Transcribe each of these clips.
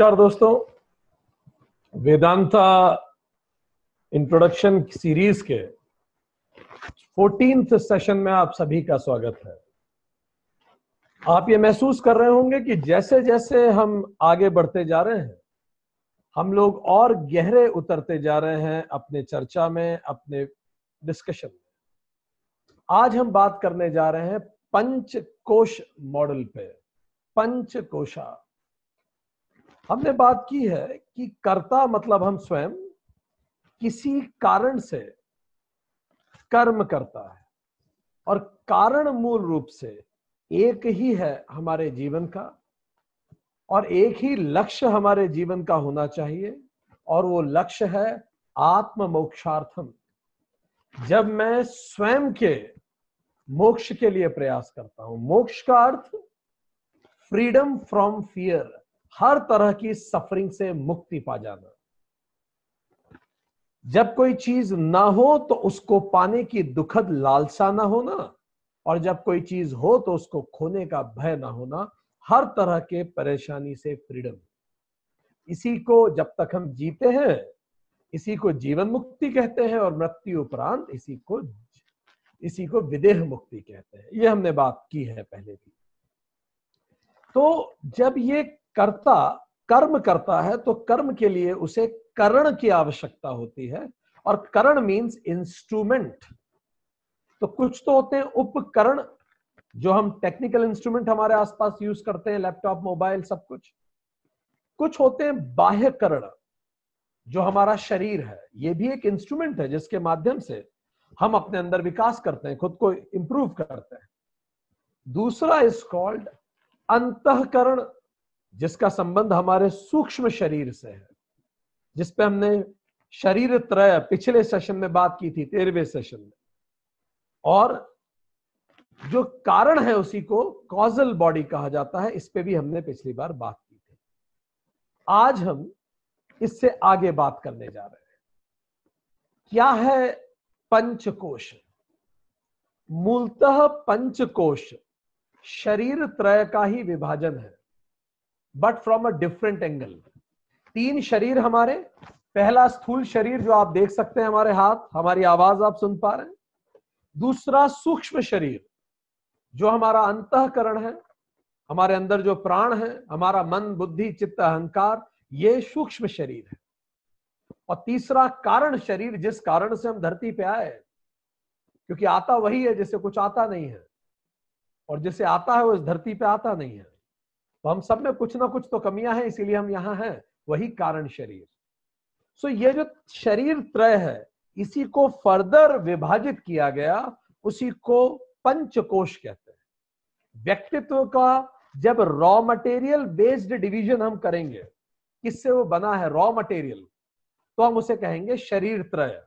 नमस्कार दोस्तों Vedanta introduction series के फोर्टीन सेशन में आप सभी का स्वागत है आप ये महसूस कर रहे होंगे कि जैसे जैसे हम आगे बढ़ते जा रहे हैं हम लोग और गहरे उतरते जा रहे हैं अपने चर्चा में अपने डिस्कशन में आज हम बात करने जा रहे हैं पंच कोश मॉडल पे पंच कोशा हमने बात की है कि कर्ता मतलब हम स्वयं किसी कारण से कर्म करता है और कारण मूल रूप से एक ही है हमारे जीवन का और एक ही लक्ष्य हमारे जीवन का होना चाहिए और वो लक्ष्य है आत्म मोक्षार्थम जब मैं स्वयं के मोक्ष के लिए प्रयास करता हूं मोक्ष का अर्थ फ्रीडम फ्रॉम फियर हर तरह की सफरिंग से मुक्ति पा जाना जब कोई चीज ना हो तो उसको पाने की दुखद लालसा ना होना और जब कोई चीज हो तो उसको खोने का भय ना होना हर तरह के परेशानी से फ्रीडम इसी को जब तक हम जीते हैं इसी को जीवन मुक्ति कहते हैं और मृत्यु उपरांत इसी को इसी को विदेह मुक्ति कहते हैं ये हमने बात की है पहले भी तो जब ये कर्ता कर्म करता है तो कर्म के लिए उसे करण की आवश्यकता होती है और करण मीन्स इंस्ट्रूमेंट तो कुछ तो होते हैं उपकरण जो हम टेक्निकल इंस्ट्रूमेंट हमारे आसपास यूज करते हैं लैपटॉप मोबाइल सब कुछ कुछ होते हैं बाह्य करण जो हमारा शरीर है ये भी एक इंस्ट्रूमेंट है जिसके माध्यम से हम अपने अंदर विकास करते हैं खुद को इंप्रूव करते हैं दूसरा इज कॉल्ड अंतकरण जिसका संबंध हमारे सूक्ष्म शरीर से है जिसपे हमने शरीर त्रय पिछले सेशन में बात की थी तेरहवें सेशन में और जो कारण है उसी को कॉजल बॉडी कहा जाता है इस पे भी हमने पिछली बार बात की थी आज हम इससे आगे बात करने जा रहे हैं क्या है पंचकोश मूलतः पंचकोश शरीर त्रय का ही विभाजन है but from a different angle तीन शरीर हमारे पहला स्थूल शरीर जो आप देख सकते हैं हमारे हाथ हमारी आवाज आप सुन पा रहे हैं दूसरा सूक्ष्म शरीर जो हमारा अंतकरण है हमारे अंदर जो प्राण है हमारा मन बुद्धि चित्त अहंकार ये सूक्ष्म शरीर है और तीसरा कारण शरीर जिस कारण से हम धरती पे आए क्योंकि आता वही है जिसे कुछ आता नहीं है और जिसे आता है वो इस धरती पे आता नहीं है तो हम सब में कुछ ना कुछ तो कमियां हैं इसीलिए हम यहां हैं वही कारण शरीर सो so, ये जो शरीर त्रय है इसी को फर्दर विभाजित किया गया उसी को पंचकोश कहते हैं व्यक्तित्व का जब रॉ मटेरियल बेस्ड डिवीजन हम करेंगे किससे वो बना है रॉ मटेरियल तो हम उसे कहेंगे शरीर त्रय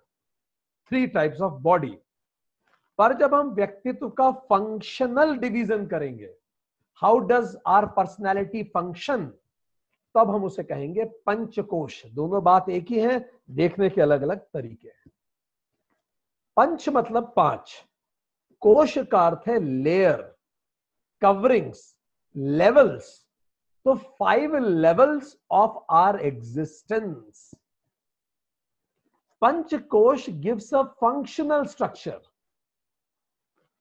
थ्री टाइप्स ऑफ बॉडी पर जब हम व्यक्तित्व का फंक्शनल डिवीजन करेंगे how does our personality function तब हम उसे कहेंगे पंचकोश दोनों बात एक ही है देखने के अलग अलग तरीके हैं पंच मतलब पांच कोश का अर्थ है लेयर कवरिंग्स लेवल्स तो five levels of our existence gives a functional structure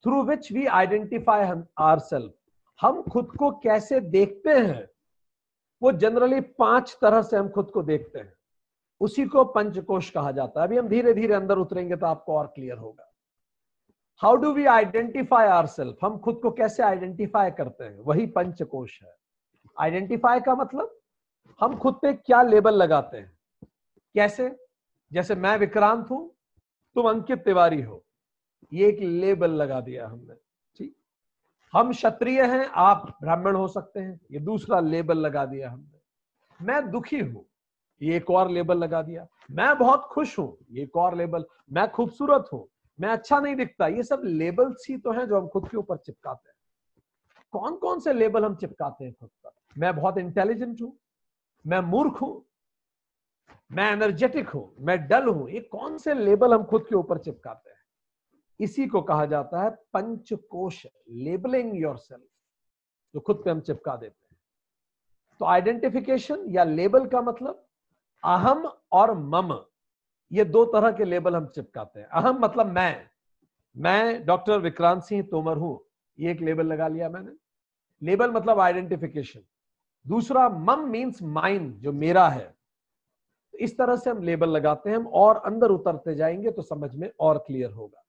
through which we identify our self हम खुद को कैसे देखते हैं वो जनरली पांच तरह से हम खुद को देखते हैं उसी को पंचकोश कहा जाता है अभी हम धीरे धीरे अंदर उतरेंगे तो आपको और क्लियर होगा how do we identify our self हम खुद को कैसे आइडेंटिफाई करते हैं वही पंचकोश है आइडेंटिफाई का मतलब हम खुद पे क्या लेबल लगाते हैं कैसे जैसे मैं विक्रांत हूं तुम अंकित तिवारी हो ये एक लेबल लगा दिया हमने हम क्षत्रिय हैं आप ब्राह्मण हो सकते हैं ये दूसरा लेबल लगा दिया हमने मैं दुखी हूं ये एक और लेबल लगा दिया मैं बहुत खुश हूं ये एक और लेबल मैं खूबसूरत हूं मैं अच्छा नहीं दिखता ये सब लेबल्स ही तो हैं जो हम खुद के ऊपर चिपकाते हैं कौन कौन से लेबल हम चिपकाते हैं खुद पर मैं बहुत इंटेलिजेंट हूं मैं मूर्ख हूं मैं एनर्जेटिक हूं मैं डल हूं ये कौन से लेबल हम खुद के ऊपर चिपकाते हैं इसी को कहा जाता है पंचकोश लेबलिंग योर सेल्फ जो खुद पे हम चिपका देते हैं तो आइडेंटिफिकेशन या लेबल का मतलब अहम और मम ये दो तरह के लेबल हम चिपकाते हैं अहम मतलब मैं मैं डॉक्टर विक्रांत सिंह तोमर हूं ये एक लेबल लगा लिया मैंने लेबल मतलब आइडेंटिफिकेशन दूसरा मम मीन्स माइन जो मेरा है तो इस तरह से हम लेबल लगाते हैं हम और अंदर उतरते जाएंगे तो समझ में और क्लियर होगा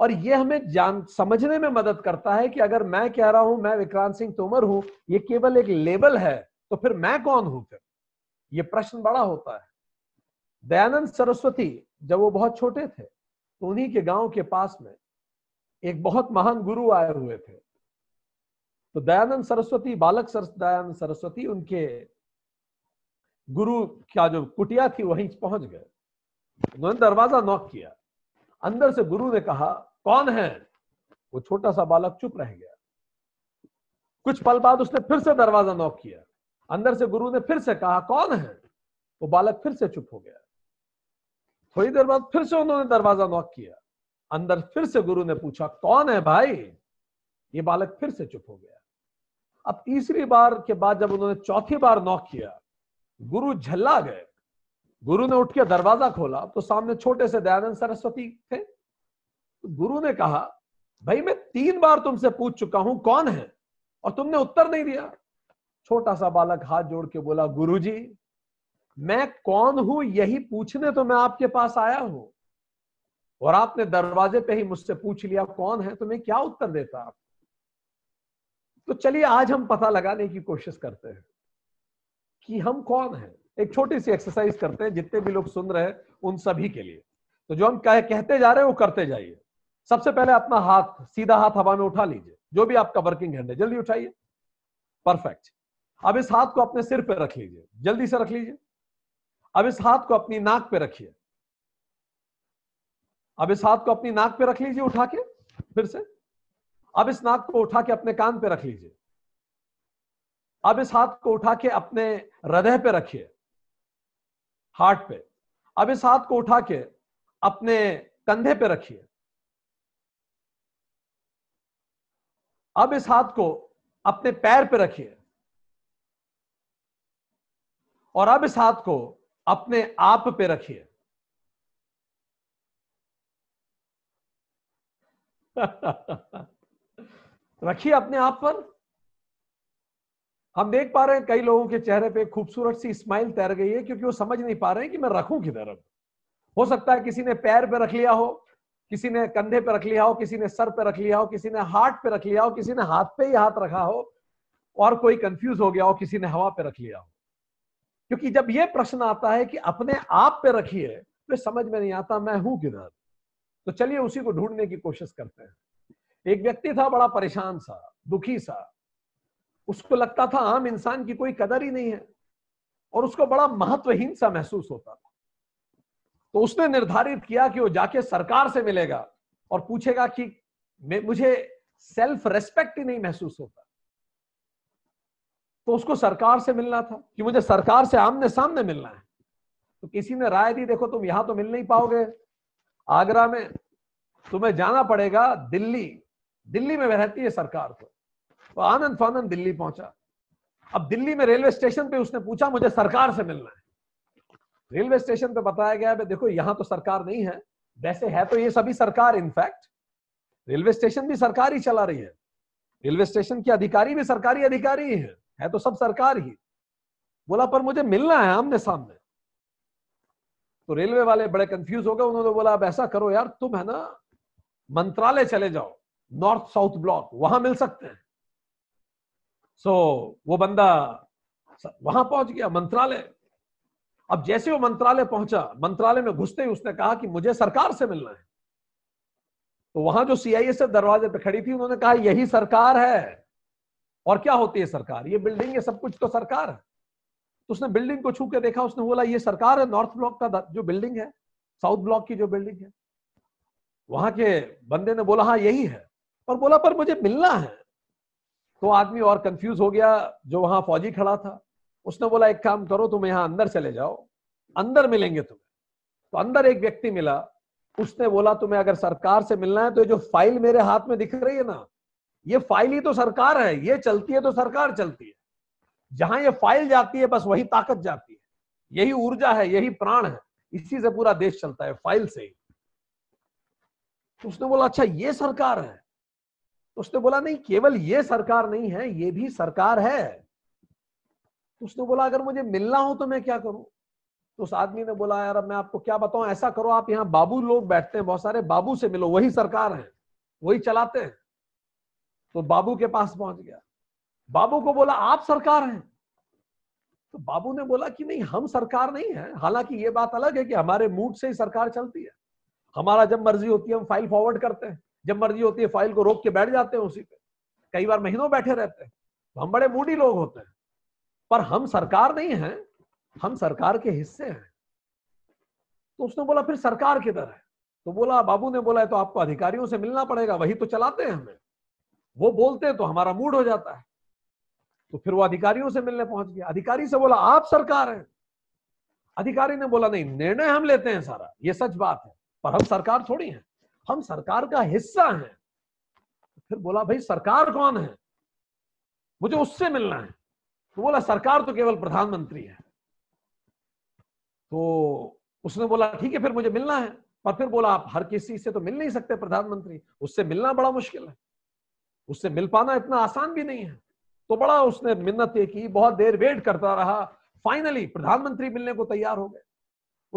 और ये हमें जान समझने में मदद करता है कि अगर मैं कह रहा हूं मैं विक्रांत सिंह तोमर हूं ये केवल एक लेबल है तो फिर मैं कौन हूं फिर ये प्रश्न बड़ा होता है दयानंद सरस्वती जब वो बहुत छोटे थे तो उन्हीं के गांव के पास में एक बहुत महान गुरु आए हुए थे तो दयानंद सरस्वती बालक सर दयानंद सरस्वती उनके गुरु क्या जो कुटिया थी वहीं पहुंच गए उन्होंने दरवाजा नॉक किया अंदर से गुरु ने कहा कौन है वो छोटा सा बालक चुप रह गया कुछ पल बाद उसने फिर से दरवाजा नॉक किया अंदर से गुरु ने फिर से कहा कौन है वो बालक फिर से चुप हो गया थोड़ी देर बाद फिर से उन्होंने दरवाजा नॉक किया अंदर फिर से गुरु ने पूछा कौन है भाई ये बालक फिर से चुप हो गया अब तीसरी बार के बाद जब उन्होंने चौथी बार नॉक किया गुरु झल्ला गए गुरु ने उठ के दरवाजा खोला तो सामने छोटे से दयानंद सरस्वती थे गुरु ने कहा भाई मैं तीन बार तुमसे पूछ चुका हूं कौन है और तुमने उत्तर नहीं दिया छोटा सा बालक हाथ जोड़ के बोला गुरु जी मैं कौन हूं यही पूछने तो मैं आपके पास आया हूं और आपने दरवाजे पे ही मुझसे पूछ लिया कौन है तो मैं क्या उत्तर देता आप तो चलिए आज हम पता लगाने की कोशिश करते हैं कि हम कौन हैं एक छोटी सी एक्सरसाइज करते हैं जितने भी लोग सुन रहे हैं उन सभी के लिए तो जो हम कहते जा रहे हैं वो करते जाइए सबसे पहले अपना हाथ सीधा हाथ हवा में उठा लीजिए जो भी आपका वर्किंग हैंड है जल्दी उठाइए परफेक्ट अब इस हाथ को अपने सिर पर रख लीजिए जल्दी से रख लीजिए अब इस हाथ को अपनी नाक पे रखिए अब इस हाथ को अपनी नाक पे रख लीजिए उठा के फिर से अब इस नाक को उठा के अपने कान पे रख लीजिए अब इस हाथ को उठा के अपने हृदय पे रखिए हार्ट पे अब इस हाथ को उठा के अपने कंधे पे रखिए अब इस हाथ को अपने पैर पर रखिए और अब इस हाथ को अपने आप पे रखिए रखिए अपने आप पर हम देख पा रहे हैं कई लोगों के चेहरे पे खूबसूरत सी स्माइल तैर गई है क्योंकि वो समझ नहीं पा रहे हैं कि मैं रखूं किधर अब हो सकता है किसी ने पैर पे रख लिया हो किसी ने कंधे पे रख लिया हो किसी ने सर पे रख लिया हो किसी ने हार्ट पे रख लिया हो किसी ने हाथ पे ही हाथ रखा हो और कोई कंफ्यूज हो गया हो किसी ने हवा पे रख लिया हो क्योंकि जब ये प्रश्न आता है कि अपने आप पे रखिए तो समझ में नहीं आता मैं हूं किधर तो चलिए उसी को ढूंढने की कोशिश करते हैं एक व्यक्ति था बड़ा परेशान सा दुखी सा उसको लगता था आम इंसान की कोई कदर ही नहीं है और उसको बड़ा महत्वहीन सा महसूस होता था तो उसने निर्धारित किया कि वो जाके सरकार से मिलेगा और पूछेगा कि मुझे सेल्फ रेस्पेक्ट ही नहीं महसूस होता तो उसको सरकार से मिलना था कि मुझे सरकार से आमने सामने मिलना है तो किसी ने राय दी देखो तुम यहां तो मिल नहीं पाओगे आगरा में तुम्हें जाना पड़ेगा दिल्ली दिल्ली में रहती है सरकार तो, तो आनंद फानंद दिल्ली पहुंचा अब दिल्ली में रेलवे स्टेशन पे उसने पूछा मुझे सरकार से मिलना है रेलवे स्टेशन पे बताया गया है देखो यहां तो सरकार नहीं है वैसे है तो ये सभी सरकार इनफैक्ट रेलवे स्टेशन भी सरकार ही चला रही है रेलवे स्टेशन के अधिकारी भी सरकारी अधिकारी ही है, है तो सब सरकार ही बोला पर मुझे मिलना है आमने सामने तो रेलवे वाले बड़े कंफ्यूज हो गए उन्होंने बोला अब ऐसा करो यार तुम है ना मंत्रालय चले जाओ नॉर्थ साउथ ब्लॉक वहां मिल सकते हैं सो so, वो बंदा वहां पहुंच गया मंत्रालय अब जैसे वो मंत्रालय पहुंचा मंत्रालय में घुसते ही उसने कहा कि मुझे सरकार से मिलना है तो वहां जो सीआईएस दरवाजे पे खड़ी थी उन्होंने कहा यही सरकार है और क्या होती है सरकार ये बिल्डिंग ये सब कुछ तो सरकार है तो उसने बिल्डिंग को छू के देखा उसने बोला ये सरकार है नॉर्थ ब्लॉक का जो बिल्डिंग है साउथ ब्लॉक की जो बिल्डिंग है वहां के बंदे ने बोला हाँ यही है और बोला पर मुझे मिलना है तो आदमी और कंफ्यूज हो गया जो वहां फौजी खड़ा था उसने बोला एक काम करो तुम यहां अंदर चले जाओ अंदर मिलेंगे तुम्हें तो अंदर एक व्यक्ति मिला उसने बोला तुम्हें अगर सरकार से मिलना है तो ये जो फाइल मेरे हाथ में दिख रही है ना ये फाइल ही तो सरकार है ये चलती है तो सरकार चलती है जहां ये फाइल जाती है बस वही ताकत जाती है यही ऊर्जा है यही प्राण है इसी से पूरा देश चलता है फाइल से ही तो उसने बोला अच्छा ये सरकार है तो उसने बोला नहीं केवल ये सरकार नहीं है ये भी सरकार है उसने बोला अगर मुझे मिलना हो तो मैं क्या करूं तो उस आदमी ने बोला यार मैं आपको क्या बताऊं ऐसा करो आप यहाँ बाबू लोग बैठते हैं बहुत सारे बाबू से मिलो वही सरकार है वही चलाते हैं तो बाबू के पास पहुंच गया बाबू को बोला आप सरकार हैं तो बाबू ने बोला कि नहीं हम सरकार नहीं है हालांकि ये बात अलग है कि हमारे मूड से ही सरकार चलती है हमारा जब मर्जी होती है हम फाइल फॉरवर्ड करते हैं जब मर्जी होती है फाइल को रोक के बैठ जाते हैं उसी पे कई बार महीनों बैठे रहते हैं तो हम बड़े मूडी लोग होते हैं पर हम सरकार नहीं है हम सरकार के हिस्से हैं तो उसने बोला फिर सरकार किधर है तो बोला बाबू ने बोला है तो आपको अधिकारियों से मिलना पड़ेगा वही तो चलाते हैं हमें वो बोलते हैं तो हमारा मूड हो जाता है तो फिर वो अधिकारियों से मिलने पहुंच गया अधिकारी से बोला आप सरकार हैं अधिकारी ने बोला नहीं निर्णय हम लेते हैं सारा ये सच बात है पर हम सरकार थोड़ी हैं हम सरकार का हिस्सा हैं तो फिर बोला भाई सरकार कौन है मुझे उससे मिलना है तो बोला सरकार तो केवल प्रधानमंत्री है तो उसने बोला ठीक है फिर मुझे मिलना है पर फिर बोला आप हर किसी से तो मिल नहीं सकते प्रधानमंत्री उससे मिलना बड़ा मुश्किल है उससे मिल पाना इतना आसान भी नहीं है तो बड़ा उसने मिन्नतें की बहुत देर वेट करता रहा फाइनली प्रधानमंत्री मिलने को तैयार हो गए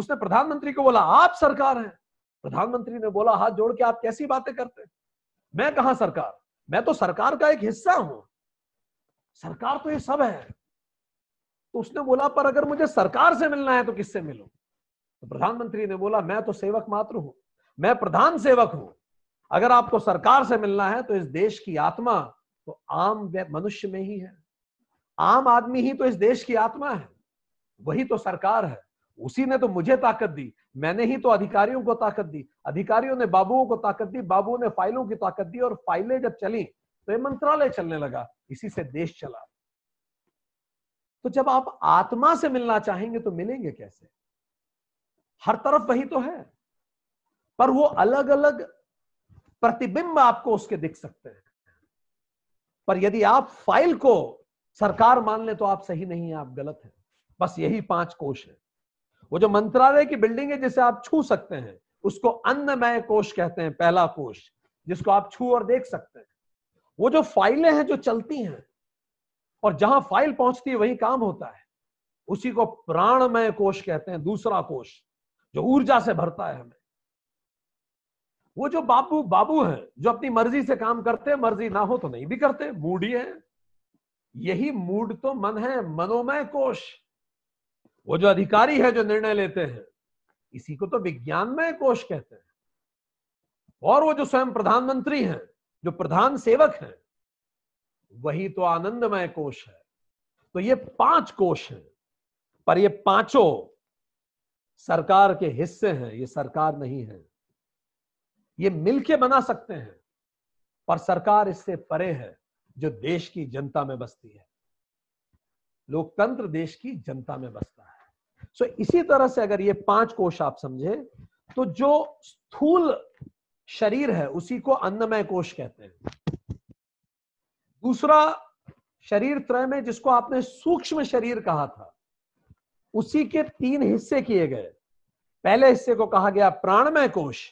उसने प्रधानमंत्री को बोला आप सरकार हैं प्रधानमंत्री ने बोला हाथ जोड़ के आप कैसी बातें करते मैं कहा सरकार मैं तो सरकार का एक हिस्सा हूं सरकार तो ये सब है तो उसने बोला पर अगर मुझे सरकार से मिलना है तो किससे मिलो तो प्रधानमंत्री ने बोला मैं तो सेवक मात्र हूं मैं प्रधान सेवक हूं अगर आपको सरकार से मिलना है तो इस देश की आत्मा तो आम मनुष्य में ही है आम आदमी ही तो इस देश की आत्मा है वही तो सरकार है उसी ने तो मुझे ताकत दी मैंने ही तो अधिकारियों को ताकत दी अधिकारियों ने बाबुओं को ताकत दी बाबुओं ने फाइलों की ताकत दी और फाइलें जब चली तो ये मंत्रालय चलने लगा इसी से देश चला तो जब आप आत्मा से मिलना चाहेंगे तो मिलेंगे कैसे हर तरफ वही तो है पर वो अलग अलग प्रतिबिंब आपको उसके दिख सकते हैं पर यदि आप फाइल को सरकार मान ले तो आप सही नहीं है आप गलत हैं बस यही पांच कोश है वो जो मंत्रालय की बिल्डिंग है जिसे आप छू सकते हैं उसको अन्नमय कोश कहते हैं पहला कोश जिसको आप छू और देख सकते हैं वो जो फाइलें हैं जो चलती हैं और जहां फाइल पहुंचती है वही काम होता है उसी को प्राणमय कोश कहते हैं दूसरा कोश जो ऊर्जा से भरता है हमें वो जो बाबू बाबू हैं जो अपनी मर्जी से काम करते हैं मर्जी ना हो तो नहीं भी करते मूडी है यही मूड तो मन है मनोमय कोश वो जो अधिकारी है जो निर्णय लेते हैं इसी को तो विज्ञानमय कोश कहते हैं और वो जो स्वयं प्रधानमंत्री हैं जो प्रधान सेवक हैं वही तो आनंदमय कोश है तो ये पांच कोश हैं पर ये पांचों सरकार के हिस्से हैं ये सरकार नहीं है ये मिलके बना सकते हैं पर सरकार इससे परे है जो देश की जनता में बसती है लोकतंत्र देश की जनता में बसता है सो इसी तरह से अगर ये पांच कोश आप समझे तो जो स्थूल शरीर है उसी को अन्नमय कोश कहते हैं दूसरा शरीर त्रय में जिसको आपने सूक्ष्म शरीर कहा था उसी के तीन हिस्से किए गए पहले हिस्से को कहा गया प्राणमय कोश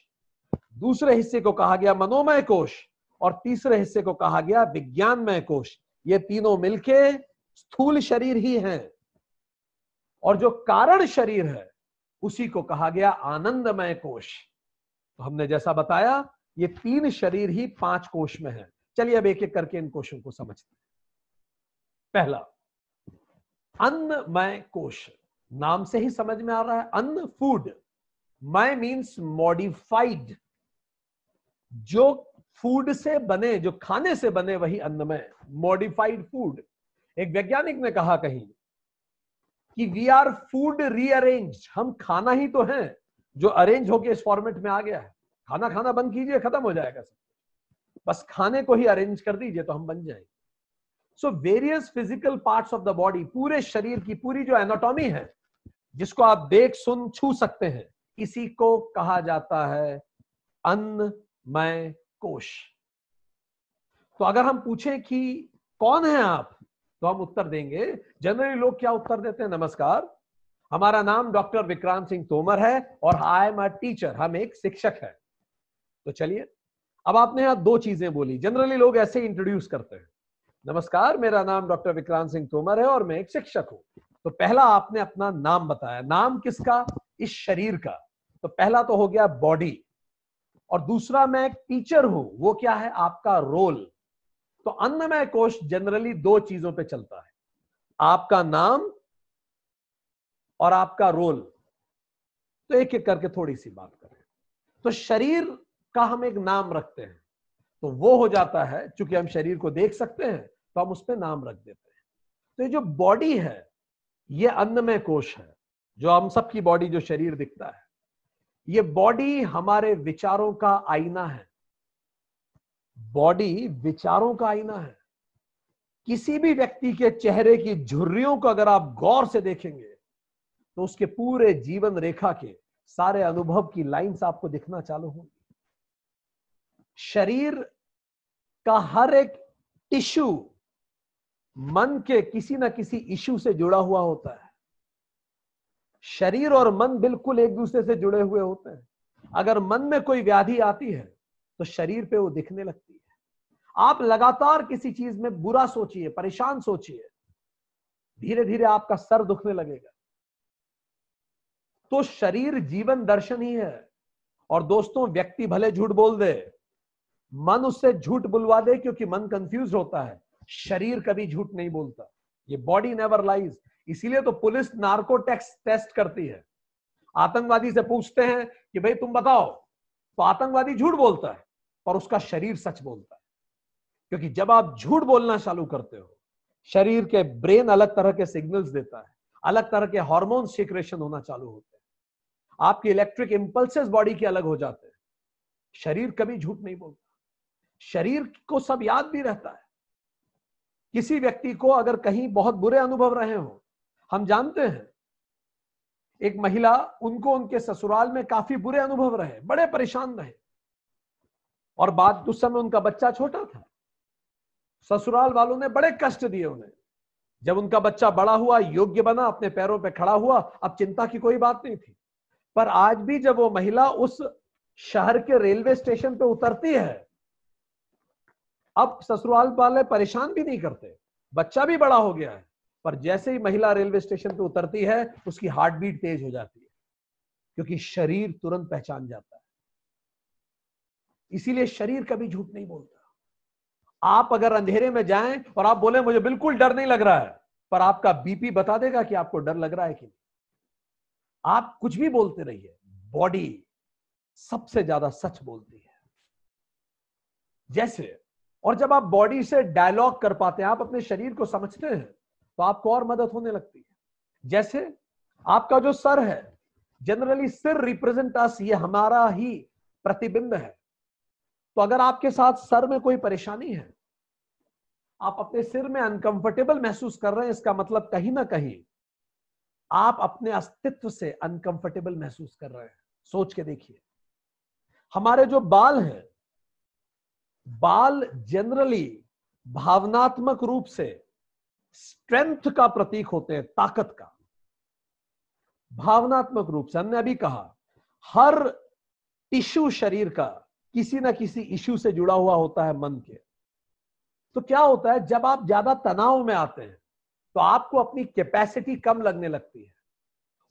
दूसरे हिस्से को कहा गया मनोमय कोश और तीसरे हिस्से को कहा गया विज्ञानमय कोश ये तीनों मिलके स्थूल शरीर ही हैं और जो कारण शरीर है उसी को कहा गया आनंदमय कोश तो हमने जैसा बताया ये तीन शरीर ही पांच कोश में है चलिए अब एक एक करके इन कोशों को समझते हैं पहला अन्नमय कोश नाम से ही समझ में आ रहा है अन्न फूड मय मीन्स मॉडिफाइड जो फूड से बने जो खाने से बने वही अन्नमय मॉडिफाइड फूड एक वैज्ञानिक ने कहा कहीं कि वी आर फूड रीअरेंज हम खाना ही तो हैं जो अरेंज होके इस फॉर्मेट में आ गया है खाना खाना बंद कीजिए खत्म हो जाएगा सब बस खाने को ही अरेंज कर दीजिए तो हम बन जाएंगे so various physical parts of the body पूरे शरीर की पूरी जो एनाटॉमी है जिसको आप देख सुन छू सकते हैं इसी को कहा जाता है अन्नमय कोश तो अगर हम पूछें कि कौन है आप तो हम उत्तर देंगे जनरली लोग क्या उत्तर देते हैं नमस्कार हमारा नाम डॉक्टर विक्रांत सिंह तोमर है और आई एम अ टीचर हम एक शिक्षक है तो चलिए अब आपने यहां दो चीजें बोली जनरली लोग ऐसे इंट्रोड्यूस करते हैं नमस्कार मेरा नाम डॉक्टर विक्रांत सिंह तोमर है और मैं एक शिक्षक हूं तो पहला आपने अपना नाम बताया नाम किसका इस शरीर का तो पहला तो हो गया बॉडी और दूसरा मैं एक टीचर हूं वो क्या है आपका रोल तो अन्नमय कोष जनरली दो चीजों पे चलता है आपका नाम और आपका रोल तो एक एक करके थोड़ी सी बात करें तो शरीर का हम एक नाम रखते हैं तो वो हो जाता है चूंकि हम शरीर को देख सकते हैं तो हम उस पर नाम रख देते हैं तो ये जो बॉडी है ये अन्नमय कोश है जो हम सबकी बॉडी जो शरीर दिखता है ये बॉडी हमारे विचारों का आईना है बॉडी विचारों का आईना है किसी भी व्यक्ति के चेहरे की झुर्रियों को अगर आप गौर से देखेंगे तो उसके पूरे जीवन रेखा के सारे अनुभव की लाइंस आपको दिखना चालू होंगी शरीर का हर एक टिश्यू मन के किसी ना किसी इश्यू से जुड़ा हुआ होता है शरीर और मन बिल्कुल एक दूसरे से जुड़े हुए होते हैं अगर मन में कोई व्याधि आती है तो शरीर पे वो दिखने लगती है आप लगातार किसी चीज में बुरा सोचिए परेशान सोचिए धीरे धीरे आपका सर दुखने लगेगा तो शरीर जीवन दर्शन ही है और दोस्तों व्यक्ति भले झूठ बोल दे मन उससे झूठ बुलवा दे क्योंकि मन कंफ्यूज होता है शरीर कभी झूठ नहीं बोलता ये बॉडी नेवर लाइज इसीलिए तो पुलिस नार्को टेस्ट करती है आतंकवादी से पूछते हैं कि भाई तुम बताओ तो आतंकवादी झूठ बोलता है पर उसका शरीर सच बोलता है क्योंकि जब आप झूठ बोलना चालू करते हो शरीर के ब्रेन अलग तरह के सिग्नल्स देता है अलग तरह के हार्मोन सिक्रेशन होना चालू होते हैं आपके इलेक्ट्रिक इंपल्सेस बॉडी के अलग हो जाते हैं शरीर कभी झूठ नहीं बोलता शरीर को सब याद भी रहता है किसी व्यक्ति को अगर कहीं बहुत बुरे अनुभव रहे हो हम जानते हैं एक महिला उनको उनके ससुराल में काफी बुरे अनुभव रहे बड़े परेशान रहे और बात उस समय उनका बच्चा छोटा था ससुराल वालों ने बड़े कष्ट दिए उन्हें जब उनका बच्चा बड़ा हुआ योग्य बना अपने पैरों पर पे खड़ा हुआ अब चिंता की कोई बात नहीं थी पर आज भी जब वो महिला उस शहर के रेलवे स्टेशन पे उतरती है अब ससुराल वाले परेशान भी नहीं करते बच्चा भी बड़ा हो गया है पर जैसे ही महिला रेलवे स्टेशन पे उतरती है उसकी हार्ट बीट तेज हो जाती है क्योंकि शरीर तुरंत पहचान जाता है इसीलिए शरीर कभी झूठ नहीं बोलता आप अगर अंधेरे में जाएं और आप बोले मुझे बिल्कुल डर नहीं लग रहा है पर आपका बीपी बता देगा कि आपको डर लग रहा है कि नहीं आप कुछ भी बोलते रहिए बॉडी सबसे ज्यादा सच बोलती है जैसे और जब आप बॉडी से डायलॉग कर पाते हैं आप अपने शरीर को समझते हैं तो आपको और मदद होने लगती है जैसे आपका जो सर है जनरली सिर रिप्रेजेंट अस ये हमारा ही प्रतिबिंब है तो अगर आपके साथ सर में कोई परेशानी है आप अपने सिर में अनकंफर्टेबल महसूस कर रहे हैं इसका मतलब कहीं ना कहीं आप अपने अस्तित्व से अनकंफर्टेबल महसूस कर रहे हैं सोच के देखिए हमारे जो बाल हैं बाल जनरली भावनात्मक रूप से स्ट्रेंथ का प्रतीक होते हैं ताकत का भावनात्मक रूप से हमने अभी कहा हर टिश्यू शरीर का किसी ना किसी इश्यू से जुड़ा हुआ होता है मन के तो क्या होता है जब आप ज्यादा तनाव में आते हैं तो आपको अपनी कैपेसिटी कम लगने लगती है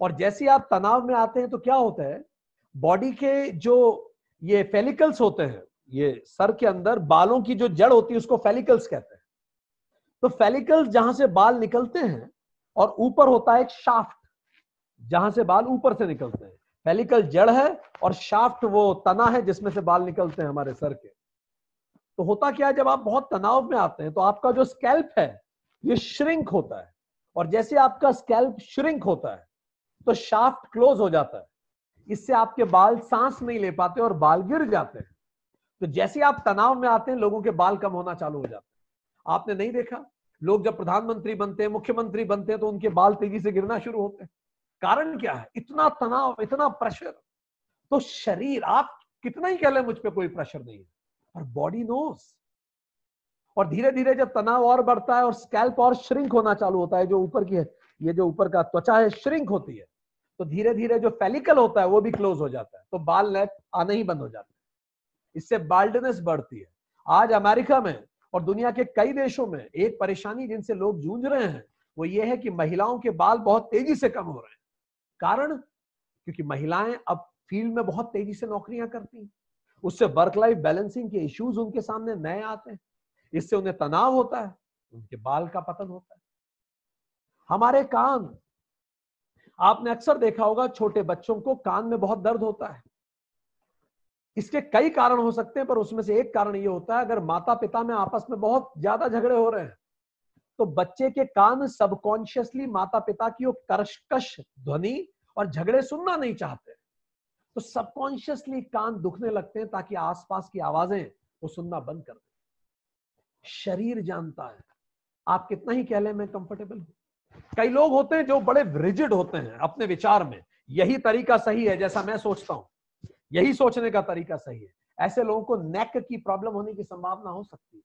और जैसे आप तनाव में आते हैं तो क्या होता है बॉडी के जो ये फेलिकल्स होते हैं ये सर के अंदर बालों की जो जड़ होती है उसको फेलिकल्स कहते हैं तो फेलिकल्स जहां से बाल निकलते हैं और ऊपर होता है एक शाफ्ट जहां से बाल ऊपर से निकलते हैं फेलिकल जड़ है और शाफ्ट वो तना है जिसमें से बाल निकलते हैं हमारे सर के तो होता क्या है जब आप बहुत तनाव में आते हैं तो आपका जो स्कैल्प है ये श्रिंक होता है और जैसे आपका स्कैल्प श्रिंक होता है तो शाफ्ट क्लोज हो जाता है इससे आपके बाल सांस नहीं ले पाते और बाल गिर जाते हैं तो जैसे आप तनाव में आते हैं लोगों के बाल कम होना चालू हो जाते हैं आपने नहीं देखा लोग जब प्रधानमंत्री बनते हैं मुख्यमंत्री बनते हैं तो उनके बाल तेजी से गिरना शुरू होते हैं कारण क्या है इतना तनाव इतना प्रेशर तो शरीर आप कितना ही कह लें मुझ पर कोई प्रेशर नहीं है पर बॉडी नोस और धीरे धीरे जब तनाव और बढ़ता है और स्कैल्प और श्रिंक होना चालू होता है जो ऊपर की है ये जो ऊपर का त्वचा है श्रिंक होती है तो धीरे धीरे जो फेलिकल होता है वो भी क्लोज हो जाता है तो बाल नेट आने ही बंद हो जाते हैं इससे बाल्डनेस बढ़ती है आज अमेरिका में और दुनिया के कई देशों में एक परेशानी जिनसे लोग जूझ रहे हैं वो ये है कि महिलाओं के बाल बहुत तेजी से कम हो रहे हैं कारण क्योंकि महिलाएं अब फील्ड में बहुत तेजी से नौकरियां करती हैं उससे वर्क लाइफ बैलेंसिंग के इश्यूज उनके सामने नए आते हैं इससे उन्हें तनाव होता है उनके बाल का पतन होता है हमारे कान आपने अक्सर देखा होगा छोटे बच्चों को कान में बहुत दर्द होता है इसके कई कारण हो सकते हैं पर उसमें से एक कारण यह होता है अगर माता पिता में आपस में बहुत ज्यादा झगड़े हो रहे हैं तो बच्चे के कान सबकॉन्शियसली माता पिता की वो करशकश ध्वनि और झगड़े सुनना नहीं चाहते तो सबकॉन्शियसली कान दुखने लगते हैं ताकि आसपास की आवाजें वो सुनना बंद कर दें शरीर जानता है आप कितना ही कह लें मैं कंफर्टेबल हूं कई लोग होते हैं जो बड़े रिजिड होते हैं अपने विचार में यही तरीका सही है जैसा मैं सोचता हूं यही सोचने का तरीका सही है ऐसे लोगों को नेक की प्रॉब्लम होने की संभावना हो सकती है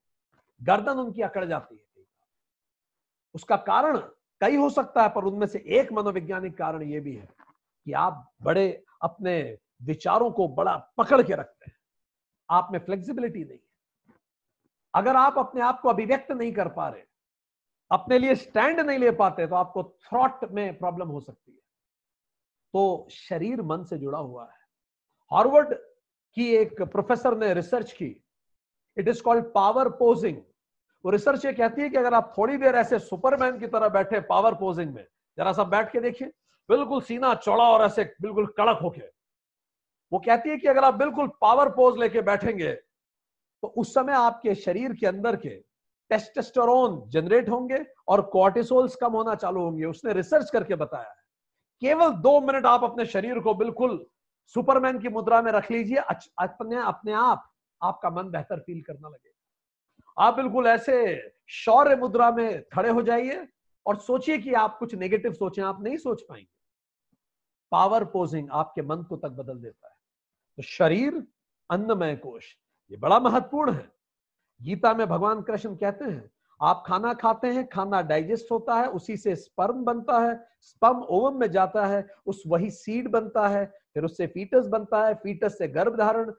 गर्दन उनकी अकड़ जाती है उसका कारण कई हो सकता है पर उनमें से एक मनोवैज्ञानिक कारण यह भी है कि आप बड़े अपने विचारों को बड़ा पकड़ के रखते हैं आप में फ्लेक्सिबिलिटी नहीं है अगर आप अपने आप को अभिव्यक्त नहीं कर पा रहे अपने लिए स्टैंड नहीं ले पाते तो आपको थ्रॉट में प्रॉब्लम हो सकती है तो शरीर मन से जुड़ा हुआ है हार्वर्ड की एक प्रोफेसर ने रिसर्च की it is called power posing वो रिसर्च ये कहती है कि अगर आप थोड़ी देर ऐसे सुपरमैन की तरह बैठे पावर पोजिंग में जरा सा बैठ के देखिए बिल्कुल सीना चौड़ा और ऐसे बिल्कुल कड़क होके वो कहती है कि अगर आप बिल्कुल पावर पोज लेके बैठेंगे तो उस समय आपके शरीर के अंदर के टेस्टेस्टोरोन जनरेट होंगे और कॉर्टिसोल्स कम होना चालू होंगे उसने रिसर्च करके बताया केवल दो मिनट आप अपने शरीर को बिल्कुल सुपरमैन की मुद्रा में रख लीजिए अपने अपने आप आपका मन बेहतर फील करना लगे आप बिल्कुल ऐसे शौर्य मुद्रा में खड़े हो जाइए और सोचिए कि आप कुछ नेगेटिव सोचें आप नहीं सोच पाएंगे पावर पोजिंग आपके मन को तक बदल देता है तो शरीर अन्नमय कोश ये बड़ा महत्वपूर्ण है गीता में भगवान कृष्ण कहते हैं आप खाना खाते हैं खाना डाइजेस्ट होता है उसी से स्पर्म बनता है स्पर्म ओवम में जाता है उस वही सीड बनता है फिर उससे फीटस बनता है फीटस से गर्भधारण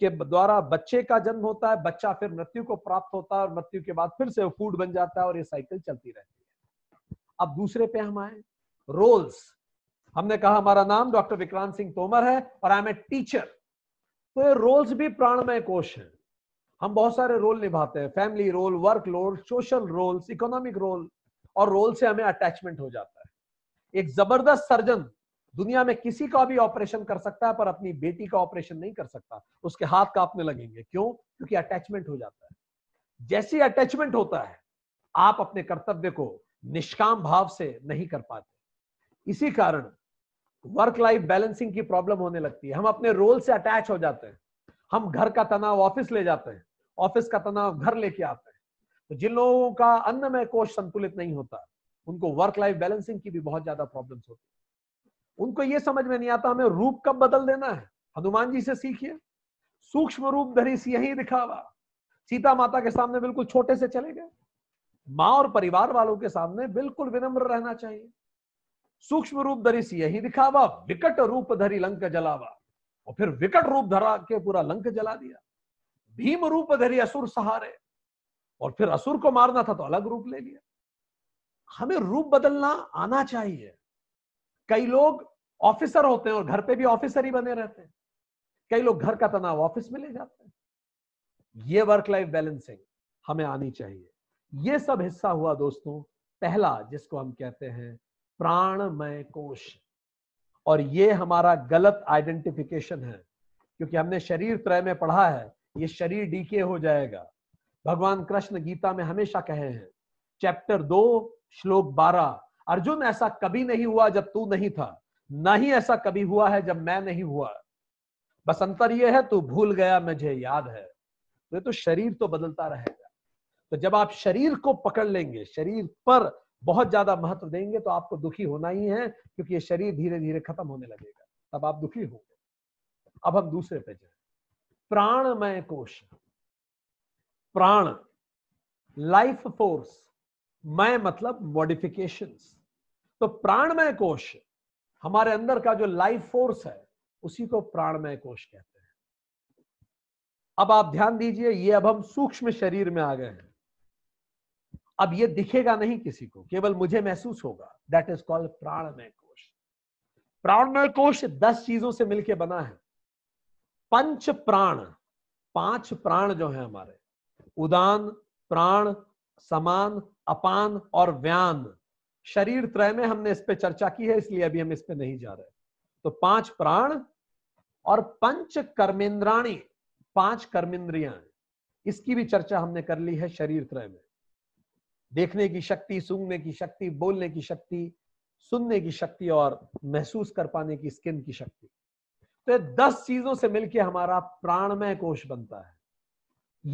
के द्वारा बच्चे का जन्म होता है बच्चा फिर मृत्यु को प्राप्त होता है और मृत्यु के बाद फिर से वो फूड बन जाता है और ये साइकिल चलती रहती है अब दूसरे पे हम आए रोल्स हमने कहा हमारा नाम डॉक्टर विक्रांत सिंह तोमर है और आई एम ए टीचर तो ये रोल्स भी प्राणमय कोश है हम बहुत सारे रोल निभाते हैं family role work role social roles economic role और रोल से हमें अटैचमेंट हो जाता है एक जबरदस्त सर्जन दुनिया में किसी का भी ऑपरेशन कर सकता है पर अपनी बेटी का ऑपरेशन नहीं कर सकता उसके हाथ कांपने लगेंगे क्यों क्योंकि अटैचमेंट हो जाता है जैसी अटैचमेंट होता है आप अपने कर्तव्य को निष्काम भाव से नहीं कर पाते इसी कारण वर्क लाइफ बैलेंसिंग की प्रॉब्लम होने लगती है हम अपने रोल से अटैच हो जाते हैं हम घर का तनाव ऑफिस ले जाते हैं ऑफिस का तनाव घर लेके आते हैं तो जिन लोगों का अन्नमय कोष संतुलित नहीं होता उनको वर्क लाइफ बैलेंसिंग की भी बहुत ज्यादा प्रॉब्लम होती है उनको ये समझ में नहीं आता हमें रूप कब बदल देना है हनुमान जी से सीखिए सूक्ष्म रूप धरी सी यही दिखावा सीता माता के सामने बिल्कुल छोटे से चले गए माँ और परिवार वालों के सामने बिल्कुल विनम्र रहना चाहिए सूक्ष्म रूप धरी सी यही दिखावा विकट रूप धरी लंक जलावा और फिर विकट रूप धरा के पूरा लंक जला दिया भीम रूप धरी असुर सहारे और फिर असुर को मारना था तो अलग रूप ले लिया हमें रूप बदलना आना चाहिए कई लोग ऑफिसर होते हैं और घर पे भी ऑफिसर ही बने रहते हैं कई लोग घर का तनाव ऑफिस में ले जाते हैं ये वर्क लाइफ बैलेंसिंग हमें आनी चाहिए ये सब हिस्सा हुआ दोस्तों पहला जिसको हम कहते हैं प्राणमय कोश और ये हमारा गलत आइडेंटिफिकेशन है क्योंकि हमने शरीर त्रय में पढ़ा है ये शरीर डीके हो जाएगा भगवान कृष्ण गीता में हमेशा कहे हैं चैप्टर दो श्लोक बारह अर्जुन ऐसा कभी नहीं हुआ जब तू नहीं था ना ही ऐसा कभी हुआ है जब मैं नहीं हुआ बस अंतर यह है तू भूल गया मुझे याद है तो तो शरीर तो बदलता रहेगा तो जब आप शरीर को पकड़ लेंगे शरीर पर बहुत ज्यादा महत्व देंगे तो आपको दुखी होना ही है क्योंकि ये शरीर धीरे धीरे खत्म होने लगेगा तब आप दुखी होंगे अब हम दूसरे पे जाए प्राणमय कोश प्राण लाइफ फोर्स मय मतलब मॉडिफिकेशन तो प्राणमय कोश हमारे अंदर का जो लाइफ फोर्स है उसी को प्राणमय कोश कहते हैं अब आप ध्यान दीजिए ये अब हम सूक्ष्म शरीर में आ गए हैं अब ये दिखेगा नहीं किसी को केवल मुझे महसूस होगा दैट इज कॉल्ड प्राणमय कोश प्राणमय कोश दस चीजों से मिलकर बना है पंच प्राण पांच प्राण जो है हमारे उदान प्राण समान अपान और व्यान शरीर त्रय में हमने इस पे चर्चा की है इसलिए अभी हम इस पे नहीं जा रहे तो पांच प्राण और पंच कर्मेंद्राणी पांच कर्मेंद्रिया इसकी भी चर्चा हमने कर ली है शरीर त्रय में देखने की शक्ति सूंघने की शक्ति बोलने की शक्ति सुनने की शक्ति और महसूस कर पाने की स्किन की शक्ति तो ये दस चीजों से मिलकर हमारा प्राणमय कोश बनता है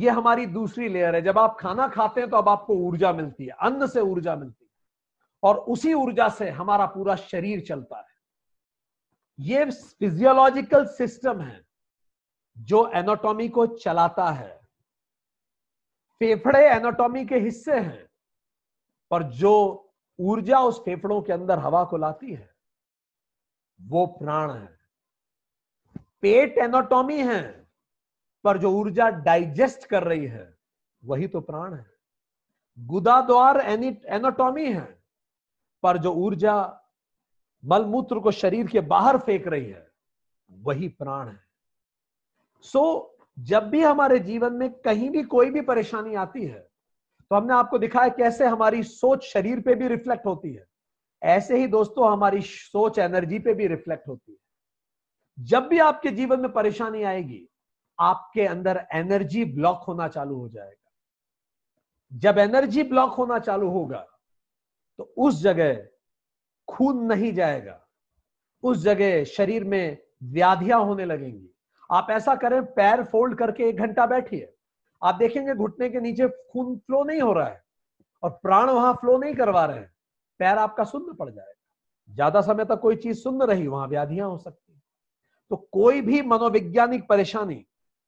ये हमारी दूसरी लेयर है जब आप खाना खाते हैं तो अब आपको ऊर्जा मिलती है अन्न से ऊर्जा मिलती है और उसी ऊर्जा से हमारा पूरा शरीर चलता है ये फिजियोलॉजिकल सिस्टम है जो एनाटॉमी को चलाता है फेफड़े एनाटॉमी के हिस्से हैं पर जो ऊर्जा उस फेफड़ों के अंदर हवा को लाती है वो प्राण है पेट एनाटॉमी है पर जो ऊर्जा डाइजेस्ट कर रही है वही तो प्राण है गुदा द्वार एनाटॉमी है पर जो ऊर्जा मलमूत्र को शरीर के बाहर फेंक रही है वही प्राण है सो so, जब भी हमारे जीवन में कहीं भी कोई भी परेशानी आती है तो हमने आपको दिखाया कैसे हमारी सोच शरीर पे भी रिफ्लेक्ट होती है ऐसे ही दोस्तों हमारी सोच एनर्जी पे भी रिफ्लेक्ट होती है जब भी आपके जीवन में परेशानी आएगी आपके अंदर एनर्जी ब्लॉक होना चालू हो जाएगा जब एनर्जी ब्लॉक होना चालू होगा तो उस जगह खून नहीं जाएगा उस जगह शरीर में व्याधियां होने लगेंगी आप ऐसा करें पैर फोल्ड करके एक घंटा बैठिए आप देखेंगे घुटने के नीचे खून फ्लो नहीं हो रहा है और प्राण वहां फ्लो नहीं करवा रहे हैं पैर आपका सुन्न पड़ जाएगा ज्यादा समय तक कोई चीज सुन्न रही वहां व्याधियां हो सकती तो कोई भी मनोवैज्ञानिक परेशानी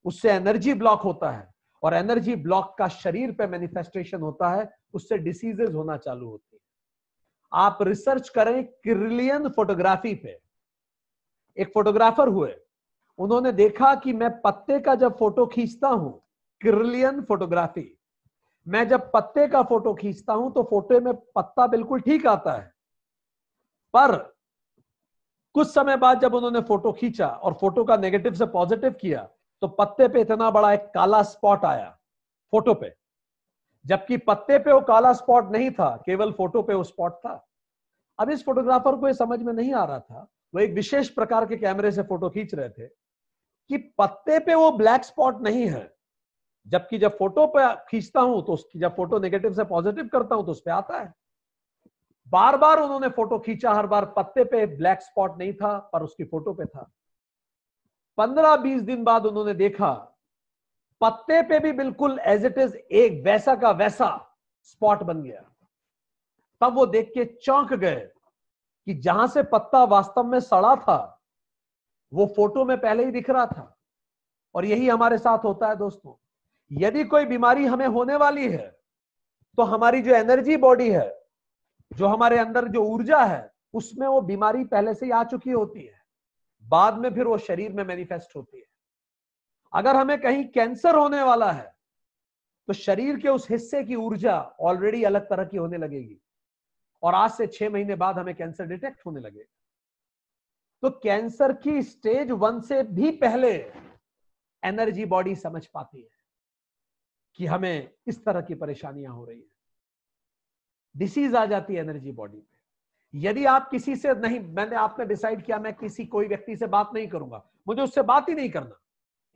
उससे एनर्जी ब्लॉक होता है और एनर्जी ब्लॉक का शरीर पे मैनिफेस्टेशन होता है उससे डिसीजेज होना चालू होती है आप रिसर्च करें क्रिलियन फोटोग्राफी पे एक फोटोग्राफर हुए उन्होंने देखा कि मैं पत्ते का जब फोटो खींचता हूं क्रिलियन फोटोग्राफी मैं जब पत्ते का फोटो खींचता हूं तो फोटो में पत्ता बिल्कुल ठीक आता है पर कुछ समय बाद जब उन्होंने फोटो खींचा और फोटो का नेगेटिव से पॉजिटिव किया तो पत्ते पे इतना बड़ा एक काला स्पॉट आया फोटो पे जबकि पत्ते पे वो काला स्पॉट नहीं था केवल फोटो पे वो स्पॉट था अब इस फोटोग्राफर को ये समझ में नहीं आ रहा था वो एक विशेष प्रकार के कैमरे से फोटो खींच रहे थे कि पत्ते पे वो ब्लैक स्पॉट नहीं है जबकि जब फोटो पे खींचता हूं तो उसकी जब फोटो नेगेटिव से पॉजिटिव करता हूं तो उस पर आता है बार बार उन्होंने फोटो खींचा हर बार पत्ते पे ब्लैक स्पॉट नहीं था पर उसकी फोटो पे था पंद्रह बीस दिन बाद उन्होंने देखा पत्ते पे भी बिल्कुल एज इट इज एक वैसा का वैसा स्पॉट बन गया तब वो देख के चौंक गए कि जहां से पत्ता वास्तव में सड़ा था वो फोटो में पहले ही दिख रहा था और यही हमारे साथ होता है दोस्तों यदि कोई बीमारी हमें होने वाली है तो हमारी जो एनर्जी बॉडी है जो हमारे अंदर जो ऊर्जा है उसमें वो बीमारी पहले से ही आ चुकी होती है बाद में फिर वो शरीर में मैनिफेस्ट होती है अगर हमें कहीं कैंसर होने वाला है तो शरीर के उस हिस्से की ऊर्जा ऑलरेडी अलग तरह की होने लगेगी और आज से छह महीने बाद हमें कैंसर डिटेक्ट होने लगेगा तो कैंसर की स्टेज वन से भी पहले एनर्जी बॉडी समझ पाती है कि हमें इस तरह की परेशानियां हो रही है डिसीज आ जाती है एनर्जी बॉडी में यदि आप किसी से नहीं मैंने आपने डिसाइड किया मैं किसी कोई व्यक्ति से बात नहीं करूंगा मुझे उससे बात ही नहीं करना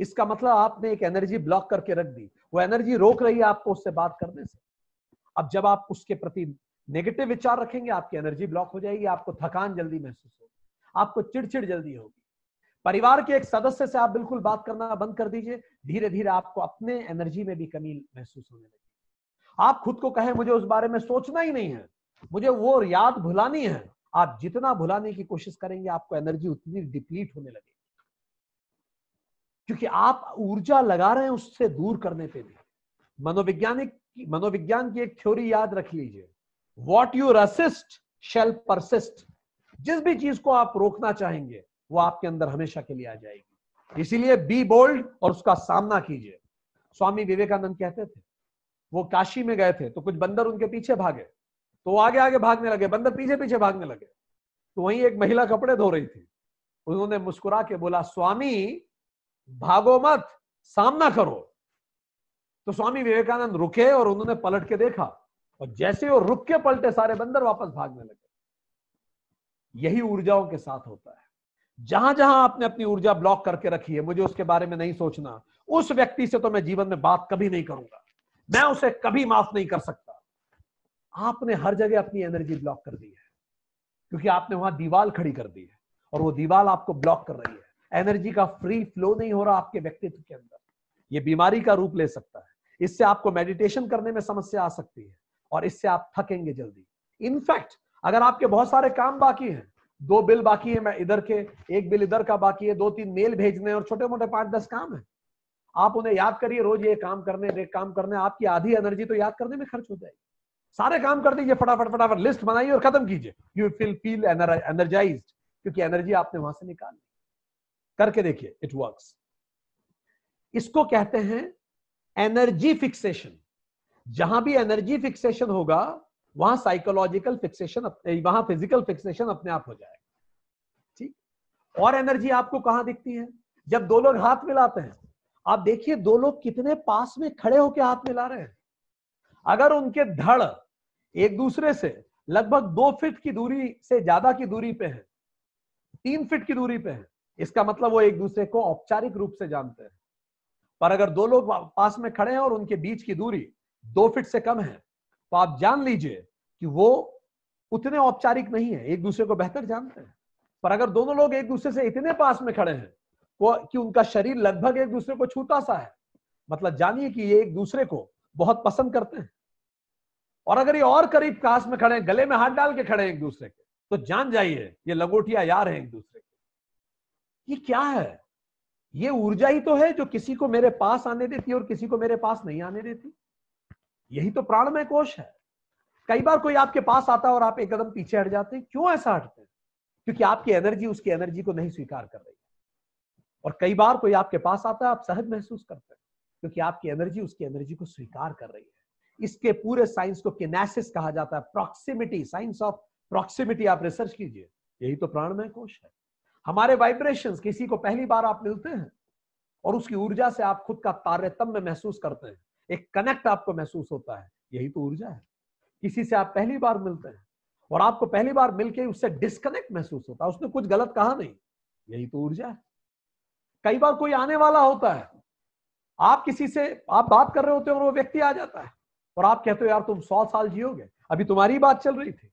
इसका मतलब आपने एक एनर्जी ब्लॉक करके रख दी वो एनर्जी रोक रही है आपको उससे बात करने से अब जब आप उसके प्रति नेगेटिव विचार रखेंगे आपकी एनर्जी ब्लॉक हो जाएगी आपको थकान जल्दी महसूस होगी आपको चिड़चिड़ जल्दी होगी परिवार के एक सदस्य से आप बिल्कुल बात करना बंद कर दीजिए धीरे धीरे आपको अपने एनर्जी में भी कमी महसूस होने लगी आप खुद को कहें मुझे उस बारे में सोचना ही नहीं है मुझे वो याद भुलानी है आप जितना भुलाने की कोशिश करेंगे आपको एनर्जी उतनी डिप्लीट होने लगेगी क्योंकि आप ऊर्जा लगा रहे हैं उससे दूर करने पे भी मनोवैज्ञानिक मनोविज्ञान की एक थ्योरी याद रख लीजिए what you resist shall persist जिस भी चीज को आप रोकना चाहेंगे वो आपके अंदर हमेशा के लिए आ जाएगी इसीलिए बी बोल्ड और उसका सामना कीजिए स्वामी विवेकानंद कहते थे वो काशी में गए थे तो कुछ बंदर उनके पीछे भागे तो आगे आगे भागने लगे बंदर पीछे पीछे भागने लगे तो वहीं एक महिला कपड़े धो रही थी उन्होंने मुस्कुरा के बोला स्वामी भागो मत सामना करो तो स्वामी विवेकानंद रुके और उन्होंने पलट के देखा और जैसे वो रुक के पलटे सारे बंदर वापस भागने लगे यही ऊर्जाओं के साथ होता है जहां जहां आपने अपनी ऊर्जा ब्लॉक करके रखी है मुझे उसके बारे में नहीं सोचना उस व्यक्ति से तो मैं जीवन में बात कभी नहीं करूंगा मैं उसे कभी माफ नहीं कर सकता आपने हर जगह अपनी एनर्जी ब्लॉक कर दी है क्योंकि आपने वहां दीवाल खड़ी कर दी है और वो दीवाल आपको ब्लॉक कर रही है एनर्जी का फ्री फ्लो नहीं हो रहा आपके व्यक्तित्व के अंदर ये बीमारी का रूप ले सकता है इससे आपको मेडिटेशन करने में समस्या आ सकती है और इससे आप थकेंगे जल्दी इनफैक्ट अगर आपके बहुत सारे काम बाकी हैं दो बिल बाकी है मैं इधर के एक बिल इधर का बाकी है दो तीन मेल भेजने और छोटे मोटे पांच दस काम है आप उन्हें याद करिए रोज ये काम करने एक काम करने आपकी आधी एनर्जी तो याद करने में खर्च हो जाएगी सारे काम कर दीजिए फटाफट फटाफट लिस्ट बनाइए और खत्म कीजिए यू फील फील एनर्जाइज क्योंकि एनर्जी आपने वहां से निकाल ली करके देखिए इट वर्क इसको कहते हैं एनर्जी फिक्सेशन जहां भी एनर्जी फिक्सेशन होगा वहां साइकोलॉजिकल फिक्सेशन वहां फिजिकल फिक्सेशन अपने आप हो जाएगा ठीक और एनर्जी आपको कहां दिखती है जब दो लोग हाथ मिलाते हैं आप देखिए दो लोग कितने पास में खड़े होकर हाथ मिला रहे हैं अगर उनके धड़ एक दूसरे से लगभग दो फिट की दूरी से ज्यादा की दूरी पे है तीन फिट की दूरी पे है इसका मतलब वो एक दूसरे को औपचारिक रूप से जानते हैं पर अगर दो लोग पास में खड़े हैं और उनके बीच की दूरी दो फिट से कम है तो आप जान लीजिए कि वो उतने औपचारिक नहीं है एक दूसरे को बेहतर जानते हैं पर अगर दोनों लोग एक दूसरे से इतने पास में खड़े हैं कि उनका शरीर लगभग एक दूसरे को छूता सा है मतलब जानिए कि ये एक दूसरे को बहुत पसंद करते हैं और अगर ये और करीब कास में खड़े हैं गले में हाथ डाल के खड़े हैं एक दूसरे के तो जान जाइए ये लगोटिया यार है एक दूसरे के ये क्या है ये ऊर्जा ही तो है जो किसी को मेरे पास आने देती है और किसी को मेरे पास नहीं आने देती यही तो प्राणमय कोश है कई बार कोई आपके पास आता है और आप एक कदम पीछे हट जाते हैं क्यों ऐसा हटते हैं क्योंकि आपकी एनर्जी उसकी एनर्जी को नहीं स्वीकार कर रही है और कई बार कोई आपके पास आता है आप सहज महसूस करते हैं क्योंकि आपकी एनर्जी उसकी एनर्जी को स्वीकार कर रही है इसके पूरे साइंस को किनेसिस कहा जाता है प्रॉक्सिमिटी साइंस ऑफ प्रॉक्सिमिटी आप रिसर्च कीजिए यही तो प्राणमय कोश है हमारे वाइब्रेशन किसी को पहली बार आप मिलते हैं और उसकी ऊर्जा से आप खुद का तारतम्य महसूस करते हैं एक कनेक्ट आपको महसूस होता है यही तो ऊर्जा है किसी से आप पहली बार मिलते हैं और आपको पहली बार मिलके उससे डिस्कनेक्ट महसूस होता है उसने कुछ गलत कहा नहीं यही तो ऊर्जा है कई बार कोई आने वाला होता है आप किसी से आप बात कर रहे होते हो और वो व्यक्ति आ जाता है और आप कहते हो यार तुम सौ साल जियोगे अभी तुम्हारी बात चल रही थी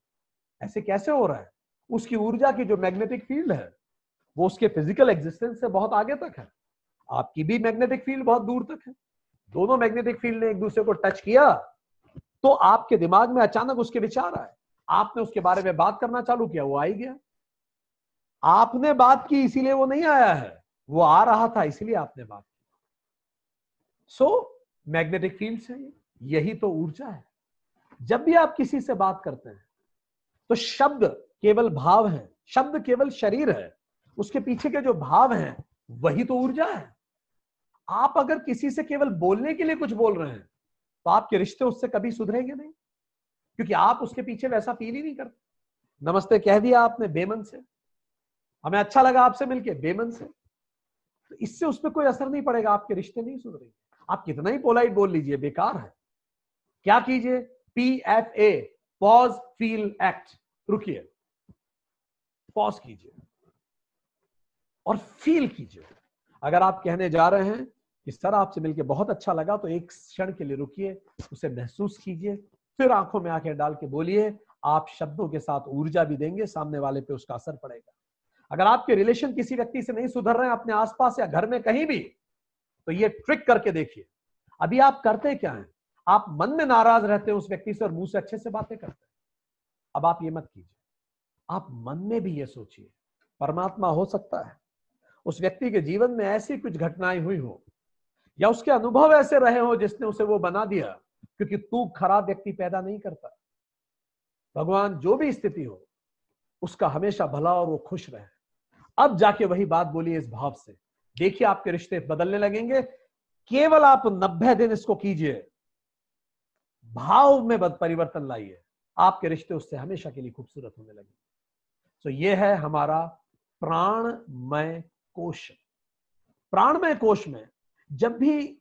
ऐसे कैसे हो रहा है उसकी ऊर्जा की जो मैग्नेटिक फील्ड है वो उसके फिजिकल एग्जिस्टेंस से बहुत आगे तक है आपकी भी मैग्नेटिक फील्ड बहुत दूर तक है दोनों मैग्नेटिक फील्ड ने एक दूसरे को टच किया तो आपके दिमाग में अचानक उसके विचार आए आपने उसके बारे में बात करना चालू किया वो आ ही गया आपने बात की इसीलिए वो नहीं आया है वो आ रहा था इसीलिए आपने बात की सो मैग्नेटिक फील्ड है यही तो ऊर्जा है जब भी आप किसी से बात करते हैं तो शब्द केवल भाव है शब्द केवल शरीर है उसके पीछे के जो भाव हैं वही तो ऊर्जा है आप अगर किसी से केवल बोलने के लिए कुछ बोल रहे हैं तो आपके रिश्ते उससे कभी सुधरेंगे नहीं क्योंकि आप उसके पीछे वैसा फील ही नहीं करते नमस्ते कह दिया आपने बेमन से हमें अच्छा लगा आपसे मिलके बेमन से तो इससे उस पर कोई असर नहीं पड़ेगा आपके रिश्ते नहीं सुधरेंगे आप कितना ही पोलाइट बोल लीजिए बेकार है क्या कीजिए P F A pause feel act रुकिए पॉज कीजिए और फील कीजिए अगर आप कहने जा रहे हैं कि सर आपसे मिलकर बहुत अच्छा लगा तो एक क्षण के लिए रुकिए उसे महसूस कीजिए फिर आंखों में आंखें डाल के बोलिए आप शब्दों के साथ ऊर्जा भी देंगे सामने वाले पे उसका असर पड़ेगा अगर आपके रिलेशन किसी व्यक्ति से नहीं सुधर रहे हैं अपने आसपास या घर में कहीं भी तो ये ट्रिक करके देखिए अभी आप करते क्या हैं आप मन में नाराज रहते हैं उस व्यक्ति से और मुंह से अच्छे से बातें करते हैं अब आप ये मत कीजिए आप मन में भी ये सोचिए परमात्मा हो सकता है उस व्यक्ति के जीवन में ऐसी कुछ घटनाएं हुई हो या उसके अनुभव ऐसे रहे हो जिसने उसे वो बना दिया क्योंकि तू खराब व्यक्ति पैदा नहीं करता भगवान जो भी स्थिति हो उसका हमेशा भला और वो खुश रहे अब जाके वही बात बोलिए इस भाव से देखिए आपके रिश्ते बदलने लगेंगे केवल आप नब्बे दिन इसको कीजिए भाव में परिवर्तन लाइए आपके रिश्ते उससे हमेशा के लिए खूबसूरत होने लगे तो यह ये है हमारा प्राणमय कोश प्राणमय कोश में जब भी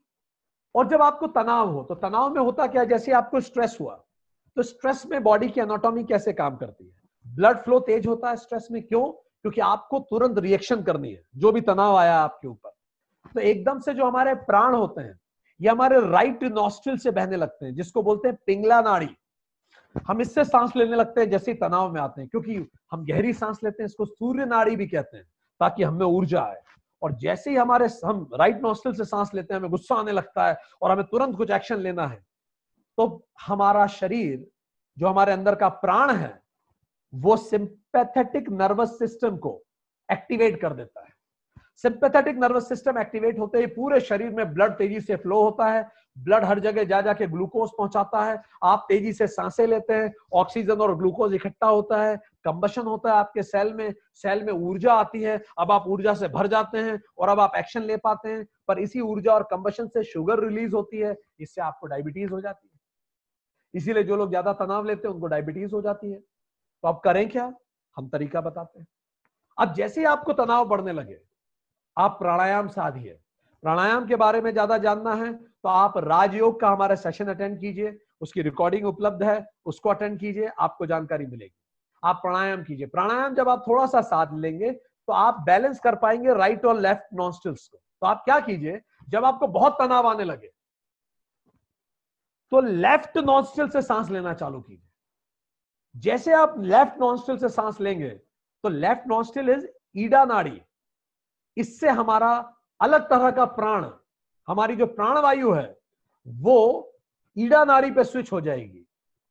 और जब आपको तनाव हो तो तनाव में होता क्या जैसे आपको स्ट्रेस हुआ तो स्ट्रेस में बॉडी की एनाटॉमी कैसे काम करती है ब्लड फ्लो तेज होता है स्ट्रेस में क्यों क्योंकि आपको तुरंत रिएक्शन करनी है जो भी तनाव आया आपके ऊपर तो एकदम से जो हमारे प्राण होते हैं ये हमारे राइट नॉस्ट्रिल से बहने लगते हैं जिसको बोलते हैं पिंगला नाड़ी हम इससे सांस लेने लगते हैं जैसे ही तनाव में आते हैं क्योंकि हम गहरी सांस लेते हैं इसको सूर्य नाड़ी भी कहते हैं ताकि हमें ऊर्जा आए और जैसे ही हमारे हम राइट नोस्टल से सांस लेते हैं हमें गुस्सा आने लगता है और हमें तुरंत कुछ एक्शन लेना है तो हमारा शरीर जो हमारे अंदर का प्राण है वो सिंपैथेटिक नर्वस सिस्टम को एक्टिवेट कर देता है सिंपैथेटिक नर्वस सिस्टम एक्टिवेट होते ही पूरे शरीर में ब्लड तेजी से फ्लो होता है ब्लड हर जगह जा जाके ग्लूकोज पहुंचाता है आप तेजी से सांसें लेते हैं ऑक्सीजन और ग्लूकोज इकट्ठा होता है कंबशन होता है आपके सेल में सेल में ऊर्जा आती है अब आप ऊर्जा से भर जाते हैं और अब आप एक्शन ले पाते हैं पर इसी ऊर्जा और कंबशन से शुगर रिलीज होती है इससे आपको डायबिटीज हो जाती है इसीलिए जो लोग ज्यादा तनाव लेते हैं उनको डायबिटीज हो जाती है तो आप करें क्या हम तरीका बताते हैं अब जैसे ही आपको तनाव बढ़ने लगे आप प्राणायाम साधिए प्राणायाम के बारे में ज्यादा जानना है तो आप राजयोग का हमारा सेशन अटेंड कीजिए उसकी रिकॉर्डिंग उपलब्ध है उसको अटेंड कीजिए आपको जानकारी मिलेगी आप प्राणायाम कीजिए प्राणायाम जब आप थोड़ा सा साथ लेंगे तो आप बैलेंस कर पाएंगे राइट और लेफ्ट नॉस्टिल्स को तो आप क्या कीजिए जब आपको बहुत तनाव आने लगे तो लेफ्ट नॉस्ट्रिल से सांस लेना चालू कीजिए जैसे आप लेफ्ट नॉस्ट्रिल से सांस लेंगे तो लेफ्ट नॉस्ट्रिल इज ईडा नाड़ी इससे हमारा अलग तरह का प्राण हमारी जो प्राणवायु है वो ईडा नाड़ी पे स्विच हो जाएगी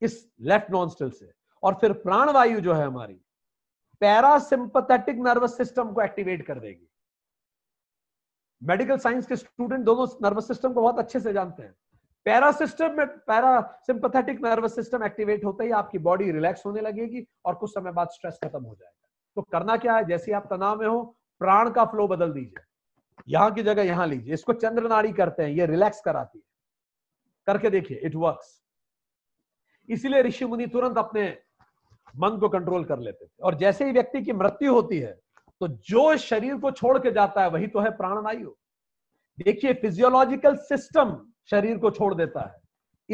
इस लेफ्ट नॉस्ट्रिल से और फिर प्राणवायु जो है हमारी पैरासिंपथेटिक नर्वस सिस्टम को एक्टिवेट कर देगी मेडिकल साइंस के स्टूडेंट दोनों नर्वस सिस्टम को बहुत अच्छे से जानते हैं पैरा सिस्टम में parasympathetic nervous system activate होते ही आपकी बॉडी रिलैक्स होने लगेगी और कुछ समय बाद स्ट्रेस खत्म हो जाएगा तो करना क्या है जैसे आप तनाव में हो प्राण का फ्लो बदल दीजिए यहां की जगह यहां लीजिए इसको चंद्रनाड़ी करते हैं ये रिलैक्स कराती है करके देखिए इट वर्क इसीलिए ऋषि मुनि तुरंत अपने मन को कंट्रोल कर लेते थे और जैसे ही व्यक्ति की मृत्यु होती है तो जो शरीर को छोड़ के जाता है वही तो है प्राणवायु देखिए फिजियोलॉजिकल सिस्टम शरीर को छोड़ देता है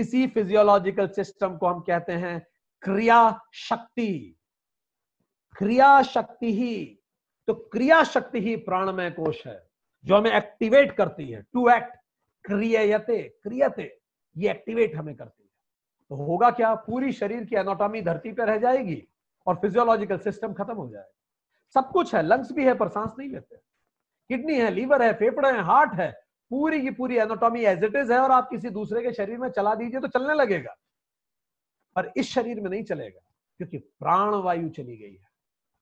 इसी फिजियोलॉजिकल सिस्टम को हम कहते हैं क्रिया शक्ति क्रिया शक्ति ही तो क्रिया शक्ति ही प्राणमय कोश है जो हमें एक्टिवेट करती है टू एक्ट क्रियते क्रियते ये एक्टिवेट हमें करती है तो होगा क्या पूरी शरीर की एनाटॉमी धरती पर रह जाएगी और फिजियोलॉजिकल सिस्टम खत्म हो जाएगा सब कुछ है लंग्स भी है पर सांस नहीं लेते किडनी है लीवर है फेफड़े हैं हार्ट है पूरी की पूरी एनाटॉमी एज इट इज है और आप किसी दूसरे के शरीर में चला दीजिए तो चलने लगेगा पर इस शरीर में नहीं चलेगा क्योंकि प्राण वायु चली गई है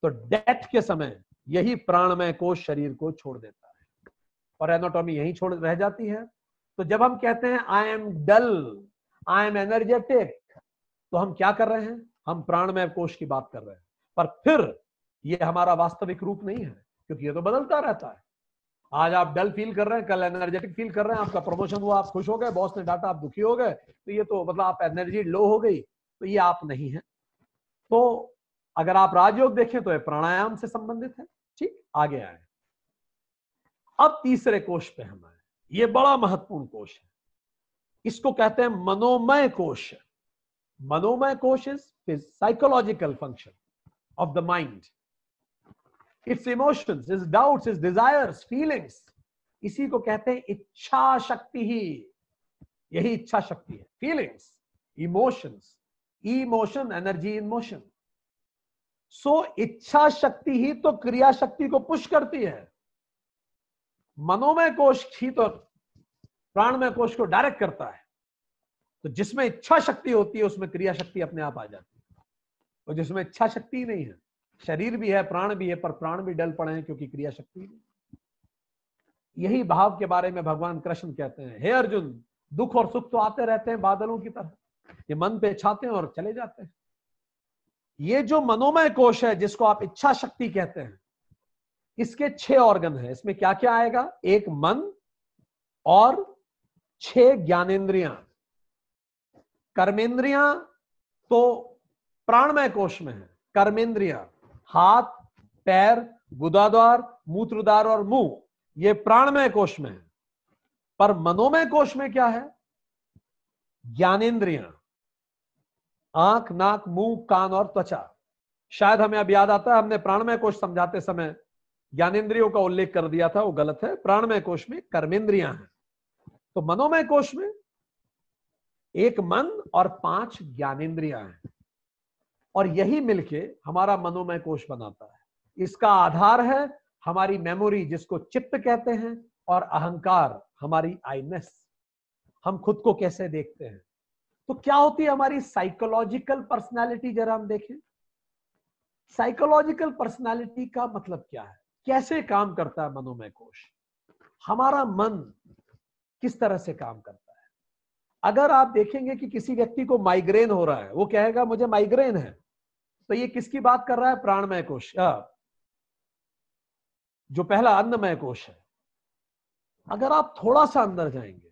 तो डेथ के समय यही प्राणमय कोष शरीर को छोड़ देता है और एनाटॉमी यही छोड़ रह जाती है तो जब हम कहते हैं I am dull I am energetic तो हम क्या कर रहे हैं हम प्राणमय कोश की बात कर रहे हैं पर फिर ये हमारा वास्तविक रूप नहीं है क्योंकि ये तो बदलता रहता है आज आप डल फील कर रहे हैं कल एनर्जेटिक फील कर रहे हैं आपका प्रमोशन हुआ आप खुश हो गए बॉस ने डांटा आप दुखी हो गए तो ये तो मतलब आप एनर्जी लो हो गई तो ये आप नहीं है तो अगर आप राजयोग देखें तो ये प्राणायाम से संबंधित है ठीक आगे आए अब तीसरे कोष पे हम आए ये बड़ा महत्वपूर्ण कोष है इसको कहते हैं मनोमय कोश मनोमय कोश is psychological function of the mind it's emotion is its is its feelings इसी को कहते हैं इच्छा शक्ति ही यही इच्छा शक्ति है feelings emotions emotion energy in motion so इच्छा शक्ति ही तो क्रिया शक्ति को पुश करती है मनोमय कोश ही तो प्राणमय कोश को डायरेक्ट करता है तो जिसमें इच्छा शक्ति होती है उसमें क्रिया शक्ति अपने आप आ जाती है और जिसमें इच्छा शक्ति नहीं है शरीर भी है प्राण भी है पर प्राण भी डल पड़े हैं क्योंकि क्रिया शक्ति नहीं यही भाव के बारे में भगवान कृष्ण कहते हैं हे अर्जुन दुख और सुख तो आते रहते हैं बादलों की तरह ये मन पे छाते हैं और चले जाते हैं ये जो मनोमय कोश है जिसको आप इच्छा शक्ति कहते हैं इसके छह ऑर्गन है इसमें क्या क्या आएगा एक मन और छह ज्ञानेन्द्रियां कर्मेंद्रिया तो प्राणमय कोश में है कर्मेंद्रिया हाथ पैर गुदाद्वार मूत्रद्वार और मुंह ये प्राणमय कोश में है पर मनोमय कोश में क्या है ज्ञानेन्द्रिया आंख नाक मुंह कान और त्वचा शायद हमें अब याद आता है हमने प्राणमय कोश समझाते समय ज्ञानेन्द्रियों का उल्लेख कर दिया था वो गलत है प्राणमय कोश में कर्मेंद्रियां हैं तो मनोमय कोश में एक मन और पांच ज्ञानेन्द्रिया हैं और यही मिलके हमारा मनोमय कोश बनाता है इसका आधार है हमारी मेमोरी जिसको चित्त कहते हैं और अहंकार हमारी आईनेस हम खुद को कैसे देखते हैं तो क्या होती है हमारी साइकोलॉजिकल पर्सनालिटी जरा हम देखें साइकोलॉजिकल पर्सनालिटी का मतलब क्या है कैसे काम करता है मनोमय कोश हमारा मन किस तरह से काम करता है अगर आप देखेंगे कि किसी व्यक्ति को माइग्रेन हो रहा है वो कहेगा मुझे माइग्रेन है तो ये किसकी बात कर रहा है प्राणमय कोश जो पहला अन्नमय कोश है अगर आप थोड़ा सा अंदर जाएंगे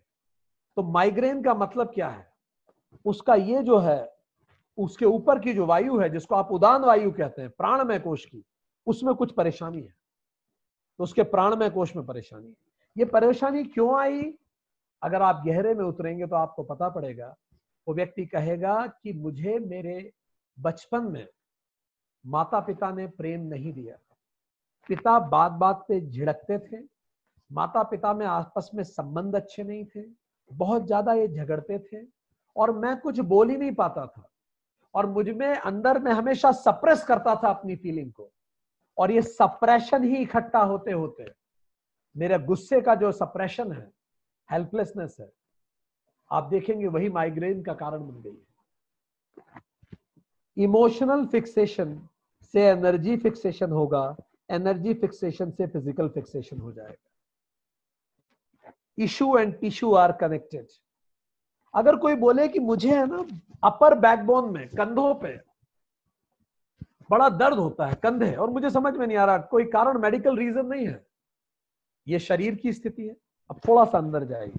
तो माइग्रेन का मतलब क्या है उसका ये जो है उसके ऊपर की जो वायु है जिसको आप उदान वायु कहते हैं प्राणमय कोश की उसमें कुछ परेशानी है तो उसके प्राणमय कोश में परेशानी है ये परेशानी क्यों आई अगर आप गहरे में उतरेंगे तो आपको पता पड़ेगा वो व्यक्ति कहेगा कि मुझे मेरे बचपन में माता पिता ने प्रेम नहीं दिया पिता बात बात पे झिड़कते थे माता पिता में आपस में संबंध अच्छे नहीं थे बहुत ज्यादा ये झगड़ते थे और मैं कुछ बोल ही नहीं पाता था और मुझ में अंदर में हमेशा सप्रेस करता था अपनी फीलिंग को और ये सप्रेशन ही इकट्ठा होते होते मेरे गुस्से का जो सप्रेशन है हेल्पलेसनेस है आप देखेंगे वही माइग्रेन का कारण बन गई है इमोशनल फिक्सेशन से एनर्जी फिक्सेशन होगा एनर्जी फिक्सेशन से फिजिकल फिक्सेशन हो जाएगा issue and tissue are connected अगर कोई बोले कि मुझे है ना अपर बैकबोन में कंधों पे बड़ा दर्द होता है कंधे और मुझे समझ में नहीं आ रहा कोई कारण मेडिकल रीजन नहीं है ये शरीर की स्थिति है अब थोड़ा सा अंदर जाइए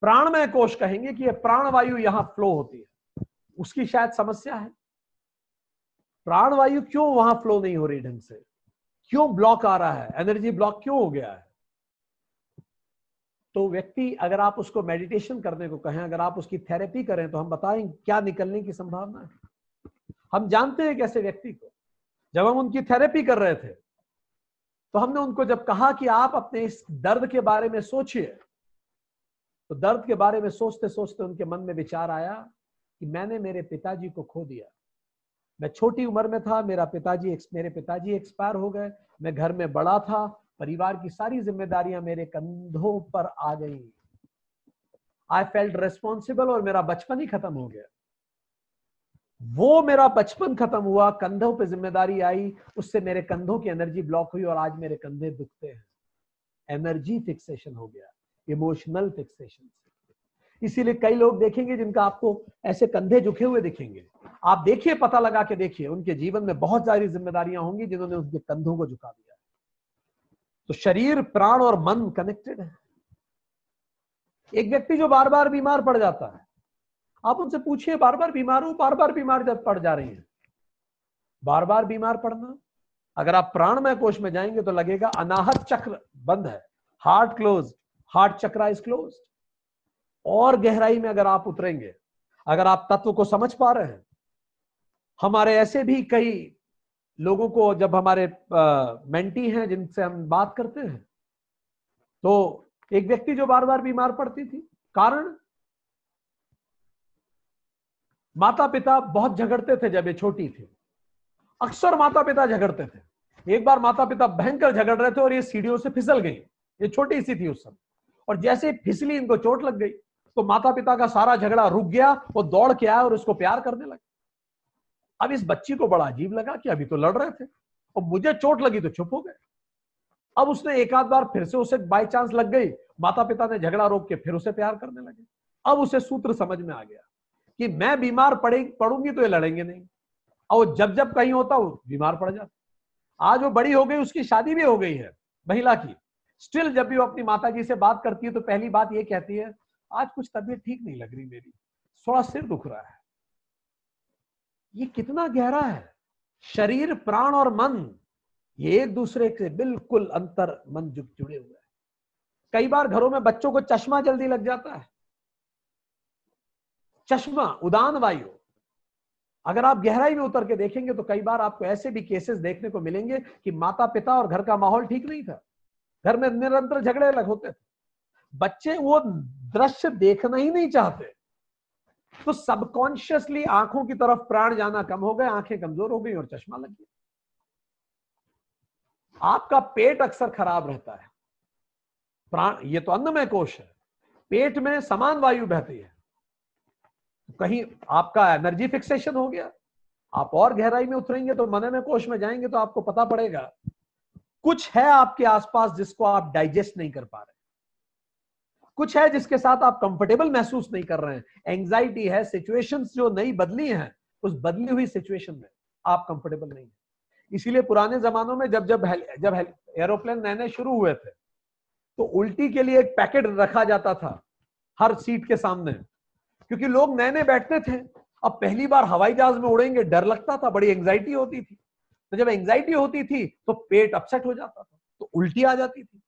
प्राणमय कोश कहेंगे कि यह प्राणवायु यहां फ्लो होती है उसकी शायद समस्या है प्राणवायु क्यों वहां फ्लो नहीं हो रही ढंग से क्यों ब्लॉक आ रहा है एनर्जी ब्लॉक क्यों हो गया है तो व्यक्ति अगर आप उसको मेडिटेशन करने को कहें अगर आप उसकी थेरेपी करें तो हम बताएंगे क्या निकलने की संभावना है हम जानते हैं कैसे व्यक्ति को जब हम उनकी थेरेपी कर रहे थे तो हमने उनको जब कहा कि आप अपने इस दर्द के बारे में सोचिए तो दर्द के बारे में सोचते सोचते उनके मन में विचार आया कि मैंने मेरे पिताजी को खो दिया मैं छोटी उम्र में था मेरा पिताजी मेरे पिताजी एक्सपायर हो गए मैं घर में बड़ा था परिवार की सारी जिम्मेदारियां मेरे कंधों पर आ गई आई फेल्ट रेस्पॉन्सिबल और मेरा बचपन ही खत्म हो गया वो मेरा बचपन खत्म हुआ कंधों पे जिम्मेदारी आई उससे मेरे कंधों की एनर्जी ब्लॉक हुई और आज मेरे कंधे दुखते हैं एनर्जी फिक्सेशन हो गया इमोशनल फिक्सेशन इसीलिए कई लोग देखेंगे जिनका आपको ऐसे कंधे झुके हुए दिखेंगे आप देखिए पता लगा के देखिए उनके जीवन में बहुत सारी जिम्मेदारियां होंगी जिन्होंने उनके कंधों को झुका दिया तो शरीर प्राण और मन कनेक्टेड है एक व्यक्ति जो बार बार बीमार पड़ जाता है आप उनसे पूछिए बार बार बीमार हो बार बार बीमार जब पड़ जा रही हैं बार बार बीमार पड़ना अगर आप प्राणमय कोश में जाएंगे तो लगेगा अनाहत चक्र बंद है heart close heart chakra is close और गहराई में अगर आप उतरेंगे अगर आप तत्व को समझ पा रहे हैं हमारे ऐसे भी कई लोगों को जब हमारे मेंटी हैं जिनसे हम बात करते हैं तो एक व्यक्ति जो बार बार बीमार पड़ती थी कारण माता पिता बहुत झगड़ते थे जब ये छोटी थी अक्सर माता पिता झगड़ते थे एक बार माता पिता भयंकर झगड़ रहे थे और ये सीढ़ियों से फिसल गई ये छोटी सी थी उस समय और जैसे फिसली इनको चोट लग गई तो माता पिता का सारा झगड़ा रुक गया वो दौड़ के आया और उसको प्यार करने लगा अब इस बच्ची को बड़ा अजीब लगा कि अभी तो लड़ रहे थे और मुझे चोट लगी तो चुप हो गए अब उसने एक आध बार फिर से उसे बाई चांस लग गई माता पिता ने झगड़ा रोक के फिर उसे प्यार करने लगे अब उसे सूत्र समझ में आ गया कि मैं बीमार पड़े पड़ूंगी तो ये लड़ेंगे नहीं और जब जब कहीं होता वो बीमार पड़ जाता आज वो बड़ी हो गई उसकी शादी भी हो गई है महिला की स्टिल जब भी वो अपनी माता जी से बात करती है तो पहली बात ये कहती है आज कुछ तबीयत ठीक नहीं लग रही मेरी थोड़ा सिर दुख रहा है ये कितना गहरा है शरीर प्राण और मन ये एक दूसरे से बिल्कुल अंतर मन जुड़े हुए हैं कई बार घरों में बच्चों को चश्मा जल्दी लग जाता है चश्मा उदान वायु अगर आप गहराई में उतर के देखेंगे तो कई बार आपको ऐसे भी केसेस देखने को मिलेंगे कि माता पिता और घर का माहौल ठीक नहीं था घर में निरंतर झगड़े लग होते थे बच्चे वो दृश्य देखना ही नहीं चाहते तो सबकॉन्शियसली आंखों की तरफ प्राण जाना कम हो गए आंखें कमजोर हो गई और चश्मा लग गया आपका पेट अक्सर खराब रहता है प्राण ये तो अन्नमय कोश है पेट में समान वायु बहती है कहीं आपका एनर्जी फिक्सेशन हो गया आप और गहराई में उतरेंगे तो मन में कोश में जाएंगे तो आपको पता पड़ेगा कुछ है आपके आसपास जिसको आप डाइजेस्ट नहीं कर पा रहे कुछ है जिसके साथ आप कंफर्टेबल महसूस नहीं कर रहे हैं एंग्जाइटी है सिचुएशन जो नई बदली हैं उस बदली हुई सिचुएशन में आप कंफर्टेबल नहीं है इसीलिए पुराने जमानों में जब जब हेल, जब एरोप्लेन नए नए शुरू हुए थे तो उल्टी के लिए एक पैकेट रखा जाता था हर सीट के सामने क्योंकि लोग नए नए बैठते थे अब पहली बार हवाई जहाज में उड़ेंगे डर लगता था बड़ी एंग्जाइटी होती थी तो जब एंग्जाइटी होती थी तो पेट अपसेट हो जाता था तो उल्टी आ जाती थी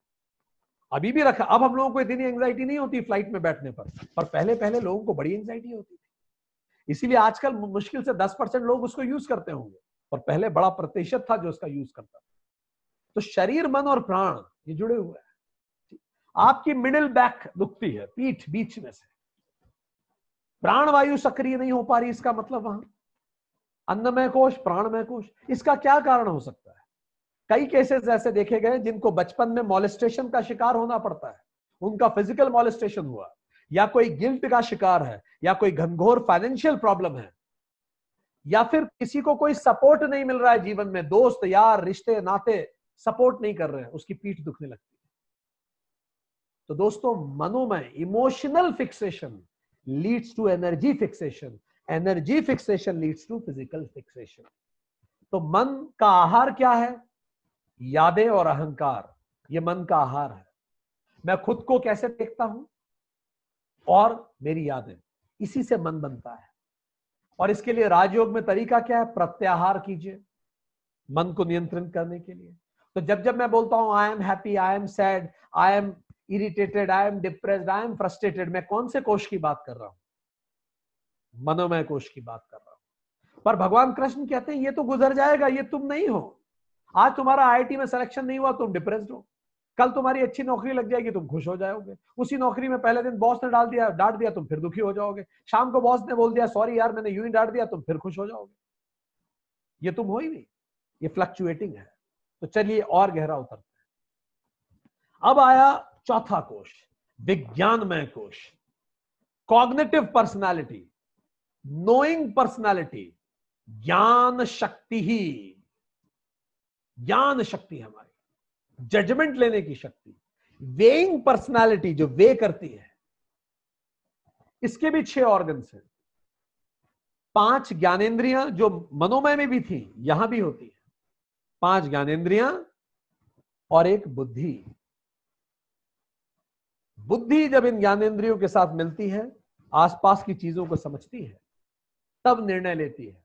अभी भी रखा अब हम लोगों को इतनी एंग्जाइटी नहीं होती फ्लाइट में बैठने पर पर पहले पहले लोगों को बड़ी एंग्जाइटी होती थी इसीलिए आजकल मुश्किल से दस परसेंट लोग उसको यूज करते होंगे और पहले बड़ा प्रतिशत था जो उसका यूज करता था तो शरीर मन और प्राण ये जुड़े हुए हैं आपकी मिडिल बैक दुखती है पीठ बीच में से प्राणवायु सक्रिय नहीं हो पा रही इसका मतलब वहां अन्नमय कोश प्राणमय कोश इसका क्या कारण हो सकता है कई केसेस ऐसे देखे गए जिनको बचपन में मोलेस्टेशन का शिकार होना पड़ता है उनका फिजिकल मोलेस्टेशन हुआ या कोई गिल्ट का शिकार है या कोई घनघोर फाइनेंशियल प्रॉब्लम है या फिर किसी को कोई सपोर्ट नहीं मिल रहा है जीवन में दोस्त यार रिश्ते नाते सपोर्ट नहीं कर रहे हैं उसकी पीठ दुखने लगती है तो दोस्तों मनोमय emotional fixation leads to energy fixation energy fixation leads to physical fixation तो मन का आहार क्या है यादें और अहंकार ये मन का आहार है मैं खुद को कैसे देखता हूं और मेरी यादें इसी से मन बनता है और इसके लिए राजयोग में तरीका क्या है प्रत्याहार कीजिए मन को नियंत्रण करने के लिए तो जब जब मैं बोलता हूं I am happy I am sad I am irritated I am depress I am frustrated मैं कौन से कोष की बात कर रहा हूं मनोमय कोष की बात कर रहा हूं पर भगवान कृष्ण कहते हैं ये तो गुजर जाएगा ये तुम नहीं हो आज तुम्हारा आईआईटी में सिलेक्शन नहीं हुआ तुम डिप्रेस्ड हो कल तुम्हारी अच्छी नौकरी लग जाएगी तुम खुश हो जाओगे उसी नौकरी में पहले दिन बॉस ने डाल दिया डांट दिया तुम फिर दुखी हो जाओगे शाम को बॉस ने बोल दिया सॉरी यार मैंने यूं ही डांट दिया तुम फिर खुश हो जाओगे ये तुम हो ही नहीं ये फ्लक्चुएटिंग है तो चलिए और गहरा उतरते हैं अब आया चौथा कोश विज्ञानमय कोश कॉग्नेटिव पर्सनालिटी नोइंग पर्सनालिटी ज्ञान शक्ति ही ज्ञान शक्ति हमारी जजमेंट लेने की शक्ति वेइंग पर्सनालिटी जो वे करती है इसके भी छह ऑर्गन हैं पांच ज्ञानेन्द्रियां जो मनोमय में भी थी यहां भी होती है पांच ज्ञानेंद्रियां और एक बुद्धि बुद्धि जब इन ज्ञानेन्द्रियों के साथ मिलती है आसपास की चीजों को समझती है तब निर्णय लेती है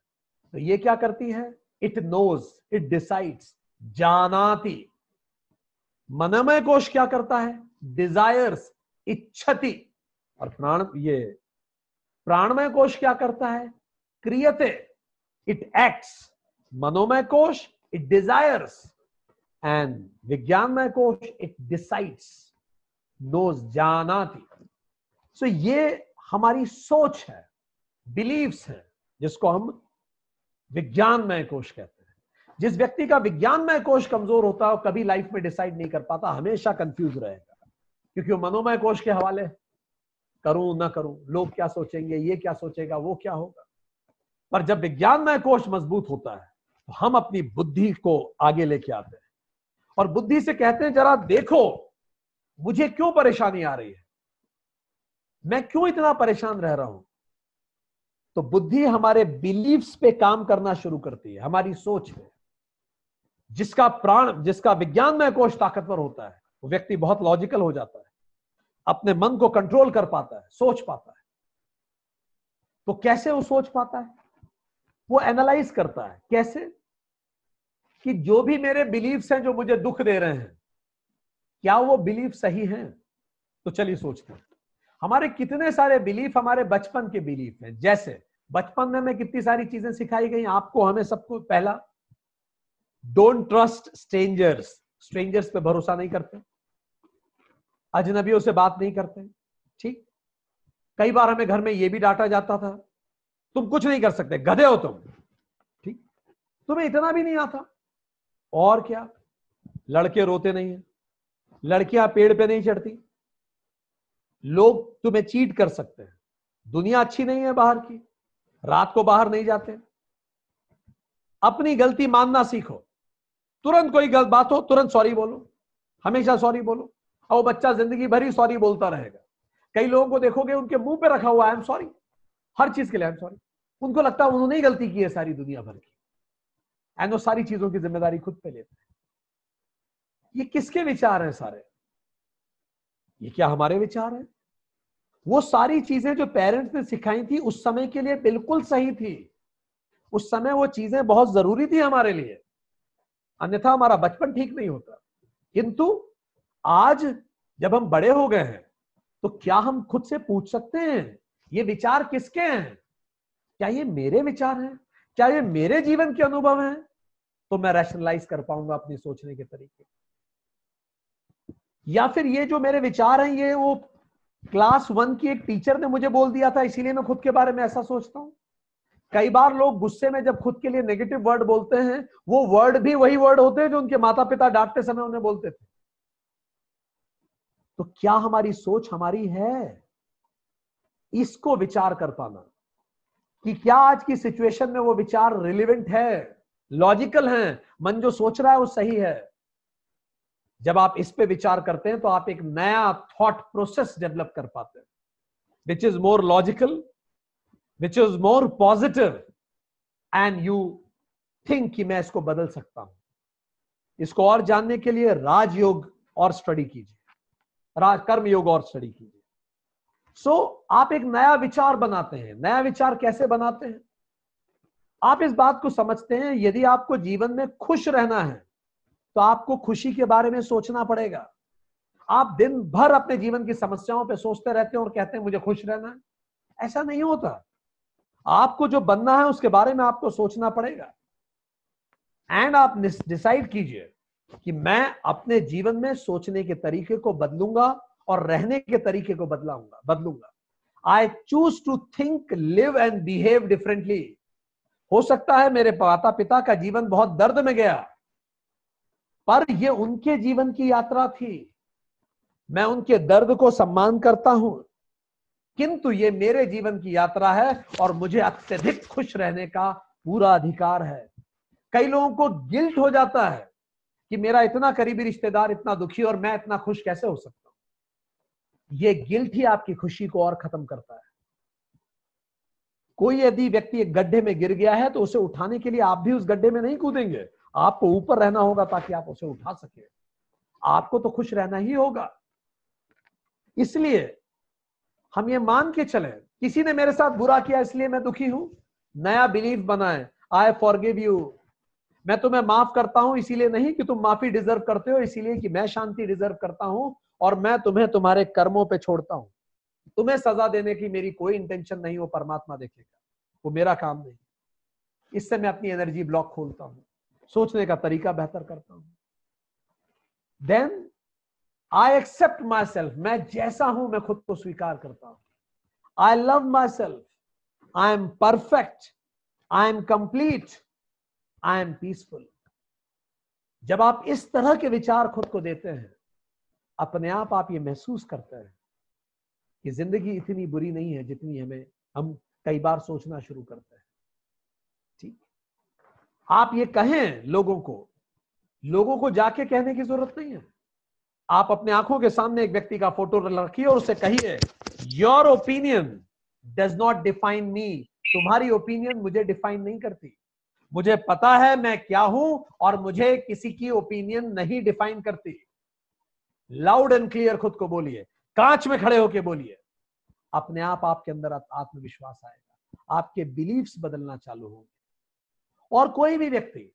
तो ये क्या करती है इट नोज इट डिसाइड्स जानाती मनमय कोश क्या करता है डिजायर्स इच्छति और प्राण ये प्राणमय कोश क्या करता है क्रियते इट एक्ट्स मनोमय कोश इट डिजायर्स एंड विज्ञानमय कोश इट डिसाइड्स नोज जाना थी सो so ये हमारी सोच है बिलीव्स है जिसको हम विज्ञानमय कोश कहते हैं जिस व्यक्ति का विज्ञानमय कोश कमजोर होता है वो कभी लाइफ में डिसाइड नहीं कर पाता हमेशा कंफ्यूज रहेगा क्योंकि वो मनोमय कोश के हवाले करूं ना करूं लोग क्या सोचेंगे ये क्या सोचेगा वो क्या होगा पर जब विज्ञानमय कोश मजबूत होता है तो हम अपनी बुद्धि को आगे लेके आते हैं और बुद्धि से कहते हैं जरा देखो मुझे क्यों परेशानी आ रही है मैं क्यों इतना परेशान रह रहा हूं तो बुद्धि हमारे बिलीफ पे काम करना शुरू करती है हमारी सोच पे जिसका प्राण जिसका विज्ञान में कोश ताकतवर होता है वो व्यक्ति बहुत लॉजिकल हो जाता है अपने मन को कंट्रोल कर पाता है सोच पाता है तो कैसे वो सोच पाता है वो एनालाइज करता है कैसे कि जो भी मेरे बिलीव्स हैं जो मुझे दुख दे रहे हैं क्या वो बिलीफ सही है तो चलिए सोचते हैं हमारे कितने सारे बिलीफ हमारे बचपन के बिलीफ हैं जैसे बचपन में हमें कितनी सारी चीजें सिखाई गई आपको हमें सबको पहला डोंट ट्रस्ट स्ट्रेंजर्स स्ट्रेंजर्स पे भरोसा नहीं करते अजनबियों से बात नहीं करते ठीक कई बार हमें घर में यह भी डांटा जाता था तुम कुछ नहीं कर सकते गधे हो तुम ठीक तुम्हें इतना भी नहीं आता और क्या लड़के रोते नहीं है लड़कियां पेड़ पे नहीं चढ़ती लोग तुम्हें चीट कर सकते हैं दुनिया अच्छी नहीं है बाहर की रात को बाहर नहीं जाते अपनी गलती मानना सीखो तुरंत कोई गलत बात हो तुरंत सॉरी बोलो हमेशा सॉरी बोलो और बच्चा जिंदगी भर ही सॉरी बोलता रहेगा कई लोगों को देखोगे उनके मुंह पे रखा हुआ आई एम सॉरी हर चीज के लिए आई एम सॉरी उनको लगता है उन्होंने ही गलती की है सारी दुनिया भर की एंड वो सारी चीजों की जिम्मेदारी खुद पे लेते हैं ये किसके विचार हैं सारे ये क्या हमारे विचार हैं वो सारी चीजें जो पेरेंट्स ने सिखाई थी उस समय के लिए बिल्कुल सही थी उस समय वो चीजें बहुत जरूरी थी हमारे लिए अन्यथा हमारा बचपन ठीक नहीं होता किंतु आज जब हम बड़े हो गए हैं तो क्या हम खुद से पूछ सकते हैं ये विचार किसके हैं क्या ये मेरे विचार हैं क्या ये मेरे जीवन के अनुभव हैं तो मैं रैशनलाइज कर पाऊंगा अपने सोचने के तरीके या फिर ये जो मेरे विचार हैं ये वो क्लास वन की एक टीचर ने मुझे बोल दिया था इसीलिए मैं खुद के बारे में ऐसा सोचता हूं कई बार लोग गुस्से में जब खुद के लिए नेगेटिव वर्ड बोलते हैं वो वर्ड भी वही वर्ड होते हैं जो उनके माता पिता डांटते समय उन्हें बोलते थे तो क्या हमारी सोच हमारी है इसको विचार कर पाना कि क्या आज की सिचुएशन में वो विचार रिलेवेंट है लॉजिकल है मन जो सोच रहा है वो सही है जब आप इस पे विचार करते हैं तो आप एक नया थॉट प्रोसेस डेवलप कर पाते हैं which is more logical which is more positive and you think कि मैं इसको बदल सकता हूं इसको और जानने के लिए राजयोग और स्टडी कीजिए राज कर्म योग और स्टडी कीजिए सो so, आप एक नया विचार बनाते हैं नया विचार कैसे बनाते हैं आप इस बात को समझते हैं यदि आपको जीवन में खुश रहना है तो आपको खुशी के बारे में सोचना पड़ेगा आप दिन भर अपने जीवन की समस्याओं पे सोचते रहते हैं और कहते हैं मुझे खुश रहना है ऐसा नहीं होता आपको जो बनना है उसके बारे में आपको सोचना पड़ेगा एंड आप डिसाइड कीजिए कि मैं अपने जीवन में सोचने के तरीके को बदलूंगा और रहने के तरीके को बदलाऊंगा बदलूंगा I choose to think live and behave differently हो सकता है मेरे माता पिता का जीवन बहुत दर्द में गया पर यह उनके जीवन की यात्रा थी मैं उनके दर्द को सम्मान करता हूं किंतु ये मेरे जीवन की यात्रा है और मुझे अत्यधिक खुश रहने का पूरा अधिकार है कई लोगों को गिल्ट हो जाता है कि मेरा इतना करीबी रिश्तेदार इतना दुखी और मैं इतना खुश कैसे हो सकता हूं यह गिल्ट ही आपकी खुशी को और खत्म करता है कोई यदि व्यक्ति एक गड्ढे में गिर गया है तो उसे उठाने के लिए आप भी उस गड्ढे में नहीं कूदेंगे आपको ऊपर रहना होगा ताकि आप उसे उठा सके आपको तो खुश रहना ही होगा इसलिए हम ये मान के चले किसी ने मेरे साथ बुरा किया इसलिए मैं दुखी हूं नया बिलीफ बनाए आई फॉरगिव यू मैं तुम्हें माफ करता हूं इसीलिए नहीं कि तुम माफी डिजर्व करते हो इसीलिए कि मैं शांति डिजर्व करता हूं और मैं तुम्हें तुम्हारे कर्मों पे छोड़ता हूं तुम्हें सजा देने की मेरी कोई इंटेंशन नहीं वो परमात्मा देखेगा वो मेरा काम नहीं इससे मैं अपनी एनर्जी ब्लॉक खोलता हूं सोचने का तरीका बेहतर करता हूं then I accept myself मैं जैसा हूं मैं खुद को स्वीकार करता हूं I love myself I am perfect I am complete I am peaceful जब आप इस तरह के विचार खुद को देते हैं अपने आप आप ये महसूस करते हैं कि जिंदगी इतनी बुरी नहीं है जितनी हमें हम कई बार सोचना शुरू करते हैं आप ये कहें लोगों को लोगों को जाके कहने की जरूरत नहीं है आप अपने आंखों के सामने एक व्यक्ति का फोटो रखिए और उसे कहिए your opinion does not define me तुम्हारी ओपिनियन मुझे डिफाइन नहीं करती मुझे पता है मैं क्या हूं और मुझे किसी की ओपिनियन नहीं डिफाइन करती लाउड एंड क्लियर खुद को बोलिए कांच में खड़े होके बोलिए अपने आप आपके अंदर आत्मविश्वास आएगा आपके बिलीव्स बदलना चालू होंगे और कोई भी व्यक्ति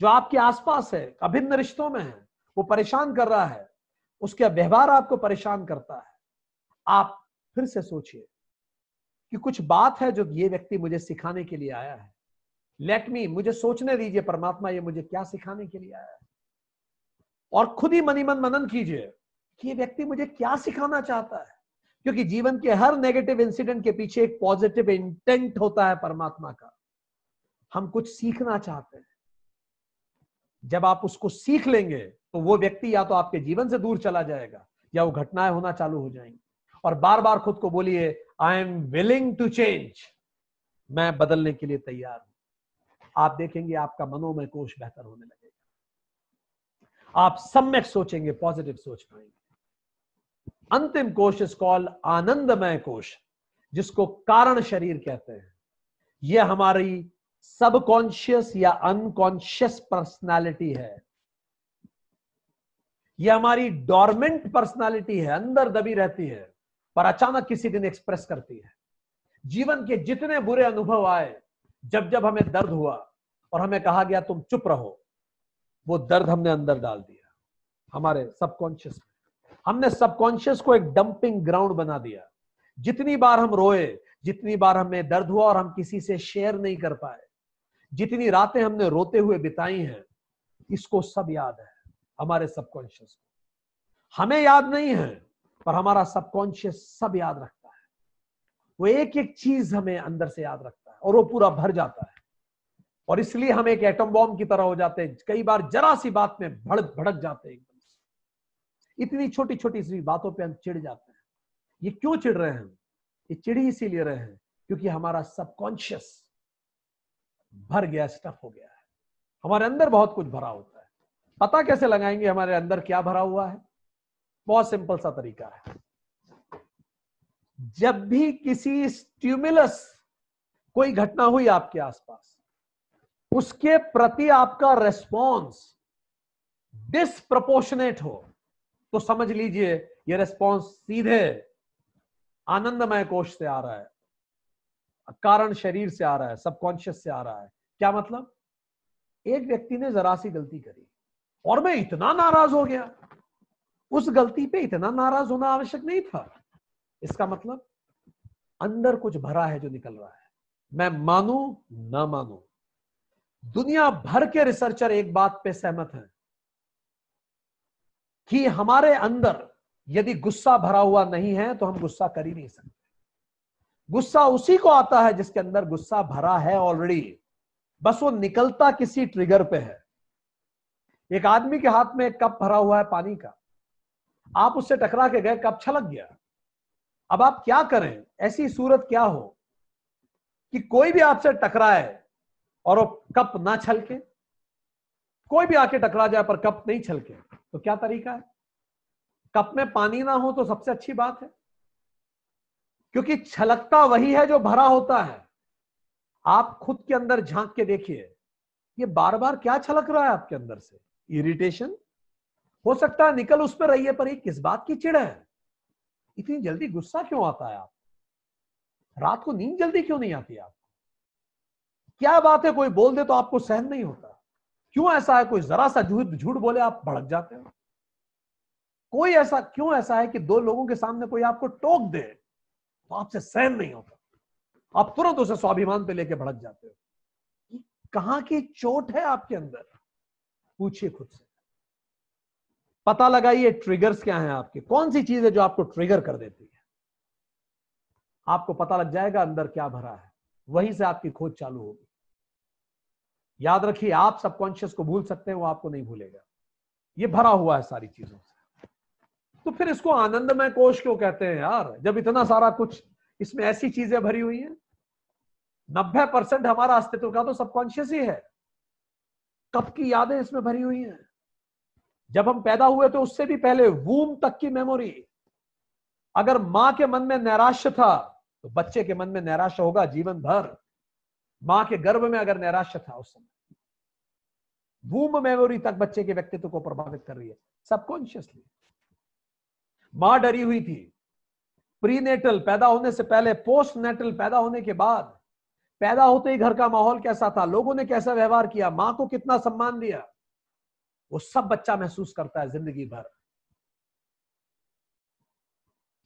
जो आपके आसपास है अभिन्न रिश्तों में है वो परेशान कर रहा है उसका व्यवहार आपको परेशान करता है आप फिर से सोचिए कि कुछ बात है जो ये व्यक्ति मुझे सिखाने के लिए आया है लेट मी मुझे सोचने दीजिए परमात्मा ये मुझे क्या सिखाने के लिए आया है और खुद ही मनी मन मनन कीजिए कि ये व्यक्ति मुझे क्या सिखाना चाहता है क्योंकि जीवन के हर नेगेटिव इंसिडेंट के पीछे एक पॉजिटिव इंटेंट होता है परमात्मा का हम कुछ सीखना चाहते हैं जब आप उसको सीख लेंगे तो वो व्यक्ति या तो आपके जीवन से दूर चला जाएगा या वो घटनाएं होना चालू हो जाएंगी और बार बार खुद को बोलिए I am willing to change मैं बदलने के लिए तैयार हूं आप देखेंगे आपका मनोमय कोश बेहतर होने लगेगा आप सम्यक सोचेंगे पॉजिटिव सोच पाएंगे अंतिम कोश इज कॉल आनंदमय कोश जिसको कारण शरीर कहते हैं यह हमारी सबकॉन्शियस या अनकॉन्शियस पर्सनालिटी है यह हमारी डॉर्मेंट पर्सनालिटी है अंदर दबी रहती है पर अचानक किसी दिन एक्सप्रेस करती है जीवन के जितने बुरे अनुभव आए जब जब हमें दर्द हुआ और हमें कहा गया तुम चुप रहो वो दर्द हमने अंदर डाल दिया हमारे सबकॉन्शियस में हमने सबकॉन्शियस को एक डंपिंग ग्राउंड बना दिया जितनी बार हम रोए जितनी बार हमें दर्द हुआ और हम किसी से शेयर नहीं कर पाए जितनी रातें हमने रोते हुए बिताई हैं इसको सब याद है हमारे सबकॉन्शियस को हमें याद नहीं है पर हमारा सबकॉन्शियस सब याद रखता है वो एक एक चीज हमें अंदर से याद रखता है और वो पूरा भर जाता है और इसलिए हम एक एटम बॉम्ब की तरह हो जाते हैं कई बार जरा सी बात में भड़क भड़क जाते हैं एकदम से इतनी छोटी छोटी सी बातों पे हम चिड़ जाते हैं ये क्यों चिड़ रहे हैं ये चिढ़ इसीलिए रहे हैं क्योंकि हमारा सबकॉन्शियस भर गया स्टफ हो गया है हमारे अंदर बहुत कुछ भरा होता है पता कैसे लगाएंगे हमारे अंदर क्या भरा हुआ है बहुत सिंपल सा तरीका है जब भी किसी स्ट्यूमुलस कोई घटना हुई आपके आसपास उसके प्रति आपका रेस्पॉन्स डिसप्रपोर्शनेट हो तो समझ लीजिए यह रेस्पॉन्स सीधे आनंदमय कोष से आ रहा है कारण शरीर से आ रहा है सबकॉन्शियस से आ रहा है क्या मतलब एक व्यक्ति ने जरा सी गलती करी और मैं इतना नाराज हो गया उस गलती पे इतना नाराज होना आवश्यक नहीं था इसका मतलब अंदर कुछ भरा है जो निकल रहा है मैं मानू ना मानू दुनिया भर के रिसर्चर एक बात पे सहमत हैं कि हमारे अंदर यदि गुस्सा भरा हुआ नहीं है तो हम गुस्सा कर ही नहीं सकते गुस्सा उसी को आता है जिसके अंदर गुस्सा भरा है ऑलरेडी बस वो निकलता किसी ट्रिगर पे है एक आदमी के हाथ में एक कप भरा हुआ है पानी का आप उससे टकरा के गए कप छलक गया अब आप क्या करें ऐसी सूरत क्या हो कि कोई भी आपसे टकराए और वो कप ना छलके कोई भी आके टकरा जाए पर कप नहीं छलके तो क्या तरीका है कप में पानी ना हो तो सबसे अच्छी बात है क्योंकि छलकता वही है जो भरा होता है आप खुद के अंदर झांक के देखिए ये बार बार क्या छलक रहा है आपके अंदर से इरिटेशन हो सकता है निकल उस पर रहिए पर ये किस बात की चिड़ है इतनी जल्दी गुस्सा क्यों आता है आप रात को नींद जल्दी क्यों नहीं आती आप क्या बात है कोई बोल दे तो आपको सहन नहीं होता क्यों ऐसा है कोई जरा सा झूठ झूठ बोले आप भड़क जाते हो कोई ऐसा क्यों ऐसा है कि दो लोगों के सामने कोई आपको टोक दे तो आपसे सहन नहीं होता आप तुरंत उसे स्वाभिमान पे लेके भड़क जाते हो कहा की चोट है आपके अंदर पूछिए खुद से पता लगाइए ट्रिगर्स क्या हैं आपके कौन सी चीज है जो आपको ट्रिगर कर देती है आपको पता लग जाएगा अंदर क्या भरा है वहीं से आपकी खोज चालू होगी याद रखिए आप सबकॉन्शियस को भूल सकते हैं वो आपको नहीं भूलेगा ये भरा हुआ है सारी चीजों से तो फिर इसको आनंदमय कोश क्यों कहते हैं यार जब इतना सारा कुछ इसमें ऐसी चीजें भरी हुई हैं नब्बे परसेंट हमारा अस्तित्व का तो सबकॉन्शियस ही है कब की यादें इसमें भरी हुई हैं जब हम पैदा हुए तो उससे भी पहले वूम तक की मेमोरी अगर मां के मन में नैराश्य था तो बच्चे के मन में नैराश्य होगा जीवन भर मां के गर्भ में अगर नैराश्य था उस समय वूम मेमोरी तक बच्चे के व्यक्तित्व को प्रभावित कर रही है सबकॉन्शियसली मां डरी हुई थी प्रीनेटल पैदा होने से पहले पोस्ट नेटल पैदा होने के बाद पैदा होते ही घर का माहौल कैसा था लोगों ने कैसा व्यवहार किया मां को कितना सम्मान दिया वो सब बच्चा महसूस करता है जिंदगी भर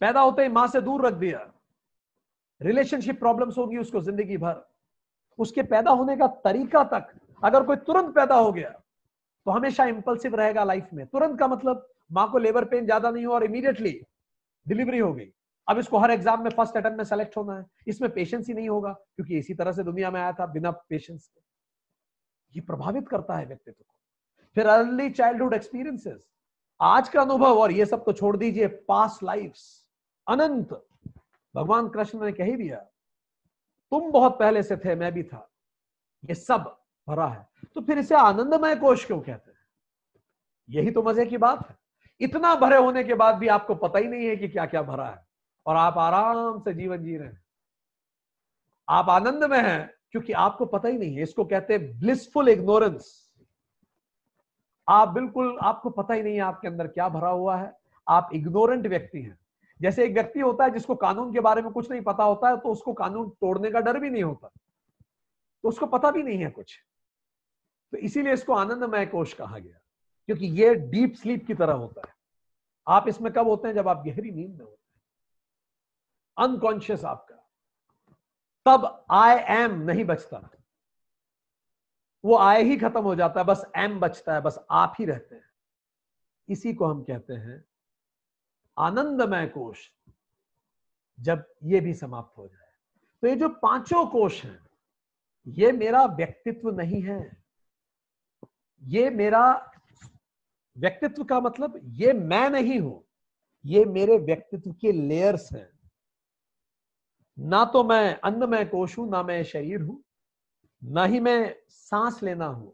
पैदा होते ही मां से दूर रख दिया रिलेशनशिप प्रॉब्लम्स होगी उसको जिंदगी भर उसके पैदा होने का तरीका तक अगर कोई तुरंत पैदा हो गया तो हमेशा इंपल्सिव रहेगा लाइफ में तुरंत का मतलब माँ को लेबर पेन ज्यादा नहीं हो और इमीडिएटली डिलीवरी हो गई अब इसको हर एग्जाम में फर्स्ट अटेम्प्ट में सेलेक्ट होना है इसमें पेशेंस ही नहीं होगा क्योंकि इसी तरह से दुनिया में आया था बिना पेशेंस के ये प्रभावित करता है व्यक्तित्व को फिर अर्ली चाइल्डहुड एक्सपीरियंसेस आज का अनुभव और ये सब तो छोड़ दीजिए पास्ट लाइफ अनंत भगवान कृष्ण ने कही दिया तुम बहुत पहले से थे मैं भी था ये सब भरा है तो फिर इसे आनंदमय कोश क्यों कहते हैं यही तो मजे की बात है इतना भरे होने के बाद भी आपको पता ही नहीं है कि क्या क्या भरा है और आप आराम से जीवन जी रहे हैं आप आनंद में हैं क्योंकि आपको पता ही नहीं है इसको कहते हैं ब्लिसफुल इग्नोरेंस आप बिल्कुल आपको पता ही नहीं है आपके अंदर क्या भरा हुआ है आप इग्नोरेंट व्यक्ति हैं जैसे एक व्यक्ति होता है जिसको कानून के बारे में कुछ नहीं पता होता है तो उसको कानून तोड़ने का डर भी नहीं होता तो उसको पता भी नहीं है कुछ तो इसीलिए इसको आनंदमय कोश कहा गया क्योंकि ये डीप स्लीप की तरह होता है आप इसमें कब होते हैं जब आप गहरी नींद में होते हैं अनकॉन्शियस आपका तब आई एम नहीं बचता वो आय ही खत्म हो जाता है बस एम बचता है बस आप ही रहते हैं इसी को हम कहते हैं आनंदमय कोश जब ये भी समाप्त हो जाए तो ये जो पांचों कोश हैं ये मेरा व्यक्तित्व नहीं है ये मेरा व्यक्तित्व का मतलब ये मैं नहीं हूं ये मेरे व्यक्तित्व के लेयर्स हैं ना तो मैं अन्न में कोश हूं ना मैं शरीर हूं ना ही मैं सांस लेना हूं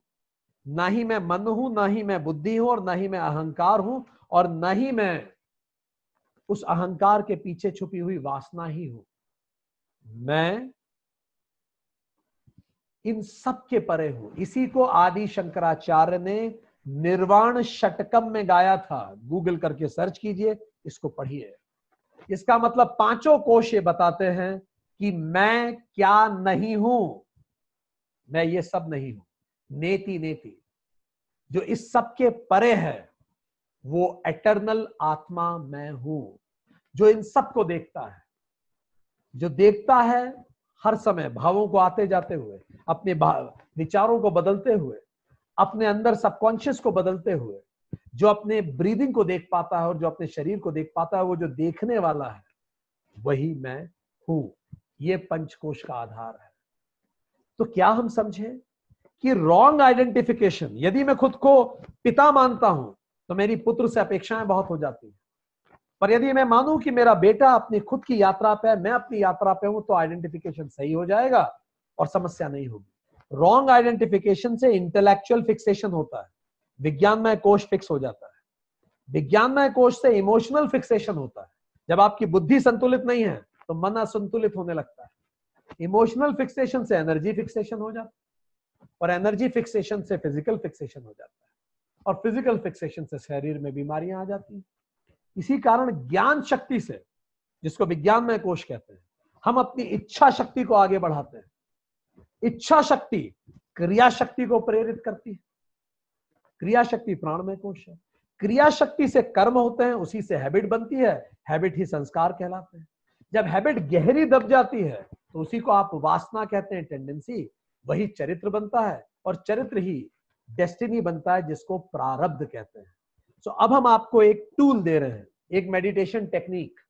ना ही मैं मन हूं ना ही मैं बुद्धि हूं और ना ही मैं अहंकार हूं और ना ही मैं उस अहंकार के पीछे छुपी हुई वासना ही हूं मैं इन सब के परे हूं इसी को आदि शंकराचार्य ने निर्वाण शटकम में गाया था गूगल करके सर्च कीजिए इसको पढ़िए इसका मतलब पांचों कोश ये बताते हैं कि मैं क्या नहीं हूं मैं ये सब नहीं हूं नेति नेति जो इस सब के परे है वो एटर्नल आत्मा मैं हूं जो इन सब को देखता है जो देखता है हर समय भावों को आते जाते हुए अपने विचारों को बदलते हुए अपने अंदर सबकॉन्शियस को बदलते हुए जो अपने ब्रीदिंग को देख पाता है और जो अपने शरीर को देख पाता है वो जो देखने वाला है वही मैं हूं ये पंचकोश का आधार है तो क्या हम समझे कि रॉन्ग आइडेंटिफिकेशन यदि मैं खुद को पिता मानता हूं तो मेरी पुत्र से अपेक्षाएं बहुत हो जाती है पर यदि मैं मानूं कि मेरा बेटा अपनी खुद की यात्रा पे है मैं अपनी यात्रा पे हूं तो आइडेंटिफिकेशन सही हो जाएगा और समस्या नहीं होगी रॉन्ग आइडेंटिफिकेशन से इंटेलेक्चुअल फिक्सेशन होता है विज्ञानमय कोश फिक्स हो जाता है विज्ञानमय कोश से इमोशनल फिक्सेशन होता है जब आपकी बुद्धि संतुलित नहीं है तो मन असंतुलित होने लगता है इमोशनल फिक्सेशन से एनर्जी फिक्सेशन हो जाता है और एनर्जी फिक्सेशन से फिजिकल फिक्सेशन हो जाता है और फिजिकल फिक्सेशन से शरीर में बीमारियां आ जाती हैं इसी कारण ज्ञान शक्ति से जिसको विज्ञान में कोश कहते हैं हम अपनी इच्छा शक्ति को आगे बढ़ाते हैं इच्छा शक्ति क्रिया शक्ति को प्रेरित करती है क्रिया शक्ति प्राण में कोश है क्रिया शक्ति से कर्म होते हैं उसी से हैबिट बनती है हैबिट ही संस्कार कहलाते हैं जब हैबिट गहरी दब जाती है तो उसी को आप वासना कहते हैं टेंडेंसी वही चरित्र बनता है और चरित्र ही डेस्टिनी बनता है जिसको प्रारब्ध कहते हैं सो so, अब हम आपको एक टूल दे रहे हैं एक मेडिटेशन टेक्निक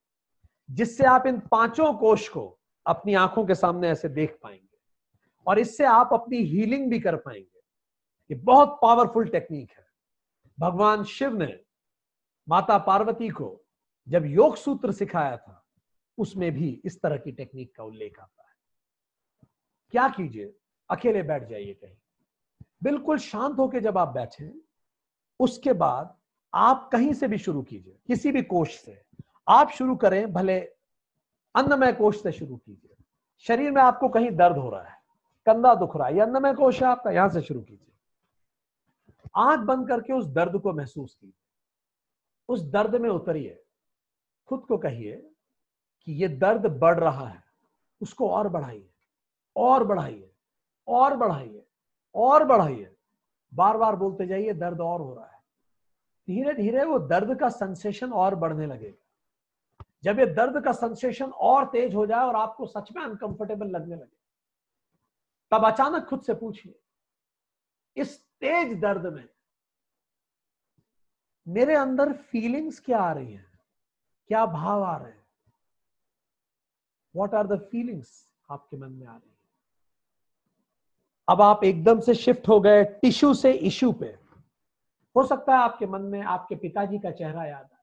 जिससे आप इन पांचों कोष को अपनी आंखों के सामने ऐसे देख पाएंगे और इससे आप अपनी हीलिंग भी कर पाएंगे ये बहुत पावरफुल टेक्निक है भगवान शिव ने माता पार्वती को जब योग सूत्र सिखाया था उसमें भी इस तरह की टेक्निक का उल्लेख आता है क्या कीजिए अकेले बैठ जाइए कहीं बिल्कुल शांत होकर जब आप बैठे उसके बाद आप कहीं से भी शुरू कीजिए किसी भी कोष से आप शुरू करें भले अन्नमय कोष से शुरू कीजिए शरीर में आपको कहीं दर्द हो रहा है कंधा दुख रहा है या अन्नमय कोश है आपका यहां से शुरू कीजिए आंख बंद करके उस दर्द को महसूस कीजिए उस दर्द में उतरिए खुद को कहिए कि यह दर्द बढ़ रहा है उसको और बढ़ाइए और बढ़ाइए और बढ़ाइए और बढ़ाइए बार बार बोलते जाइए दर्द और हो रहा है धीरे धीरे वो दर्द का सेंसेशन और बढ़ने लगेगा जब ये दर्द का सेंसेशन और तेज हो जाए और आपको सच में अनकंफर्टेबल लगने लगे तब अचानक खुद से पूछिए इस तेज दर्द में मेरे अंदर फीलिंग्स क्या आ रही हैं क्या भाव आ रहे हैं वॉट आर द फीलिंग्स आपके मन में आ रही है अब आप एकदम से शिफ्ट हो गए टिश्यू से इश्यू पे हो सकता है आपके मन में आपके पिताजी का चेहरा याद आए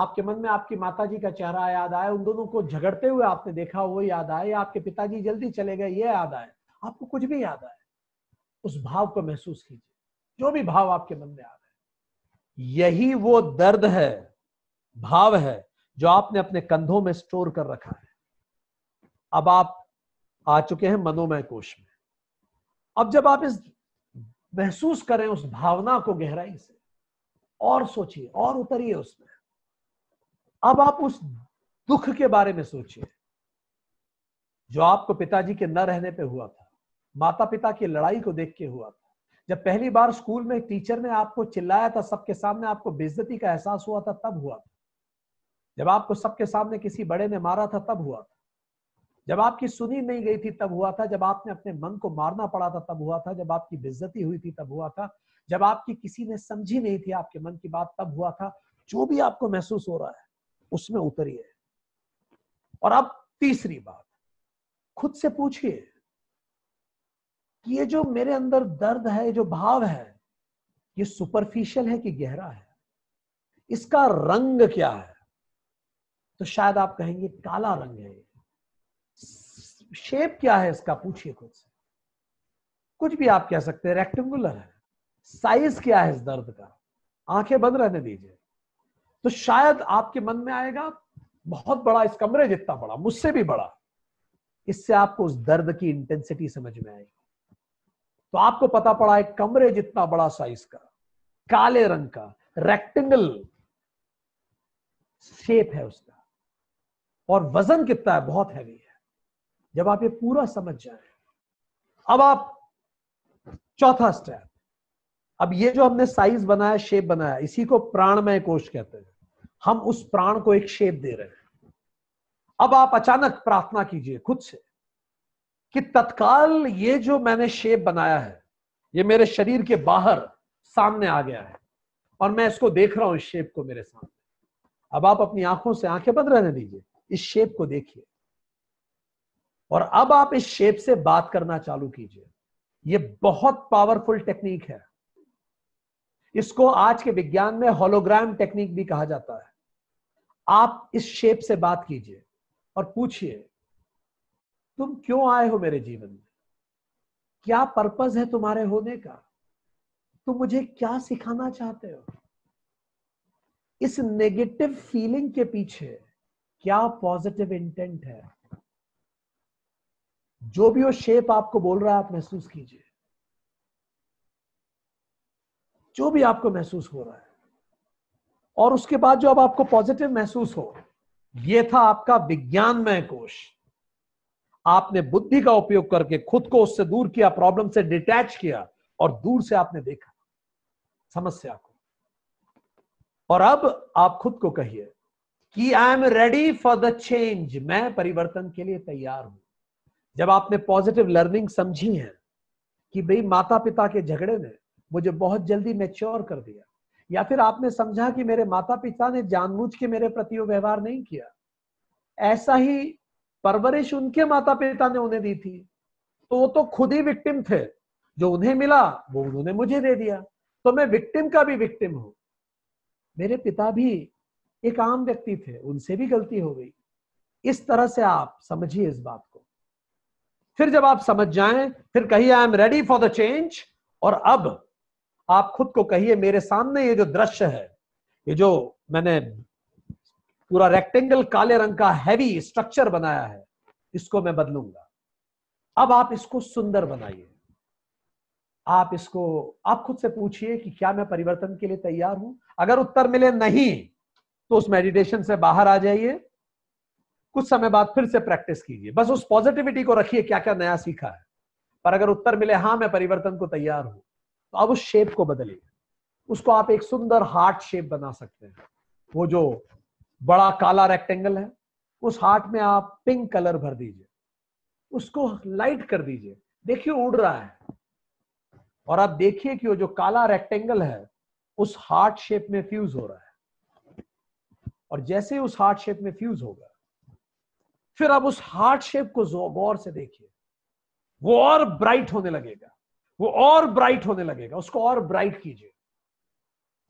आपके मन में आपकी माता जी का चेहरा याद आया उन दोनों को झगड़ते हुए आपने देखा वो याद या आपके पिताजी जल्दी चले गए ये याद आए आपको कुछ भी याद आए उस भाव को महसूस कीजिए जो भी भाव आपके मन में आ रहा है यही वो दर्द है भाव है जो आपने अपने कंधों में स्टोर कर रखा है अब आप आ चुके हैं मनोमय कोश में अब जब आप इस महसूस करें उस भावना को गहराई से और सोचिए और उतरिए उसमें अब आप उस दुख के बारे में सोचिए जो आपको पिताजी के न रहने पे हुआ था माता पिता की लड़ाई को देख के हुआ था जब पहली बार स्कूल में टीचर ने आपको चिल्लाया था सबके सामने आपको बेजती का एहसास हुआ था तब हुआ था जब आपको सबके सामने किसी बड़े ने मारा था तब हुआ था जब आपकी सुनी नहीं गई थी तब हुआ था जब आपने अपने मन को मारना पड़ा था तब हुआ था जब आपकी बेजती हुई थी तब हुआ था जब आपकी किसी ने समझी नहीं थी आपके मन की बात तब हुआ था जो भी आपको महसूस हो रहा है उसमें उतरिए और अब तीसरी बात खुद से पूछिए कि ये जो मेरे अंदर दर्द है जो भाव है ये सुपरफिशियल है कि गहरा है इसका रंग क्या है तो शायद आप कहेंगे काला रंग है शेप क्या है इसका पूछिए खुद से कुछ भी आप कह सकते हैं रेक्टेंगुलर है साइज क्या है इस दर्द का आंखें बंद रहने दीजिए तो शायद आपके मन में आएगा बहुत बड़ा इस कमरे जितना बड़ा मुझसे भी बड़ा इससे आपको उस दर्द की इंटेंसिटी समझ में आएगी तो आपको पता पड़ा है कमरे जितना बड़ा साइज का काले रंग का रेक्टेंगल शेप है उसका और वजन कितना है बहुत हैवी है जब आप ये पूरा समझ जाए अब आप चौथा स्टेप अब ये जो हमने साइज बनाया शेप बनाया इसी को प्राणमय कोश कहते हैं हम उस प्राण को एक शेप दे रहे हैं अब आप अचानक प्रार्थना कीजिए खुद से कि तत्काल ये जो मैंने शेप बनाया है ये मेरे शरीर के बाहर सामने आ गया है और मैं इसको देख रहा हूं इस शेप को मेरे सामने अब आप अपनी आंखों से आंखें बंद रहने दीजिए इस शेप को देखिए और अब आप इस शेप से बात करना चालू कीजिए यह बहुत पावरफुल टेक्निक है इसको आज के विज्ञान में होलोग्राम टेक्निक भी कहा जाता है आप इस शेप से बात कीजिए और पूछिए तुम क्यों आए हो मेरे जीवन में क्या पर्पज है तुम्हारे होने का तुम मुझे क्या सिखाना चाहते हो इस नेगेटिव फीलिंग के पीछे क्या पॉजिटिव इंटेंट है जो भी वो शेप आपको बोल रहा है आप महसूस कीजिए जो भी आपको महसूस हो रहा है और उसके बाद जो अब आपको पॉजिटिव महसूस हो यह था आपका विज्ञानमय कोश आपने बुद्धि का उपयोग करके खुद को उससे दूर किया प्रॉब्लम से डिटैच किया और दूर से आपने देखा समस्या को और अब आप खुद को कहिए कि I am ready for the change मैं परिवर्तन के लिए तैयार हूं जब आपने पॉजिटिव लर्निंग समझी है कि भाई माता पिता के झगड़े ने मुझे बहुत जल्दी मैच्योर कर दिया या फिर आपने समझा कि मेरे माता पिता ने जानबूझ के मेरे प्रति वो व्यवहार नहीं किया ऐसा ही परवरिश उनके माता पिता ने उन्हें दी थी तो वो तो खुद ही विक्टिम थे जो उन्हें मिला वो उन्होंने मुझे दे दिया तो मैं विक्टिम का भी विक्टिम हूं मेरे पिता भी एक आम व्यक्ति थे उनसे भी गलती हो गई इस तरह से आप समझिए इस बात को फिर जब आप समझ जाएं फिर कहिए I am ready for the change और अब आप खुद को कहिए मेरे सामने ये जो दृश्य है ये जो मैंने पूरा रेक्टेंगल काले रंग का हैवी स्ट्रक्चर बनाया है इसको मैं बदलूंगा अब आप इसको सुंदर बनाइए आप इसको आप खुद से पूछिए कि क्या मैं परिवर्तन के लिए तैयार हूं अगर उत्तर मिले नहीं तो उस मेडिटेशन से बाहर आ जाइए कुछ समय बाद फिर से प्रैक्टिस कीजिए बस उस पॉजिटिविटी को रखिए क्या क्या नया सीखा है पर अगर उत्तर मिले हाँ मैं परिवर्तन को तैयार हूं तो आप उस शेप को बदलिए उसको आप एक सुंदर हार्ट शेप बना सकते हैं वो जो बड़ा काला रेक्टेंगल है उस हार्ट में आप पिंक कलर भर दीजिए उसको लाइट कर दीजिए देखिए उड़ रहा है और आप देखिए कि वो जो काला रेक्टेंगल है उस हार्ट शेप में फ्यूज हो रहा है और जैसे ही उस हार्ट शेप में फ्यूज होगा फिर आप उस हार्ट शेप को गौर से देखिए वो और ब्राइट होने लगेगा वो और ब्राइट होने लगेगा उसको और ब्राइट कीजिए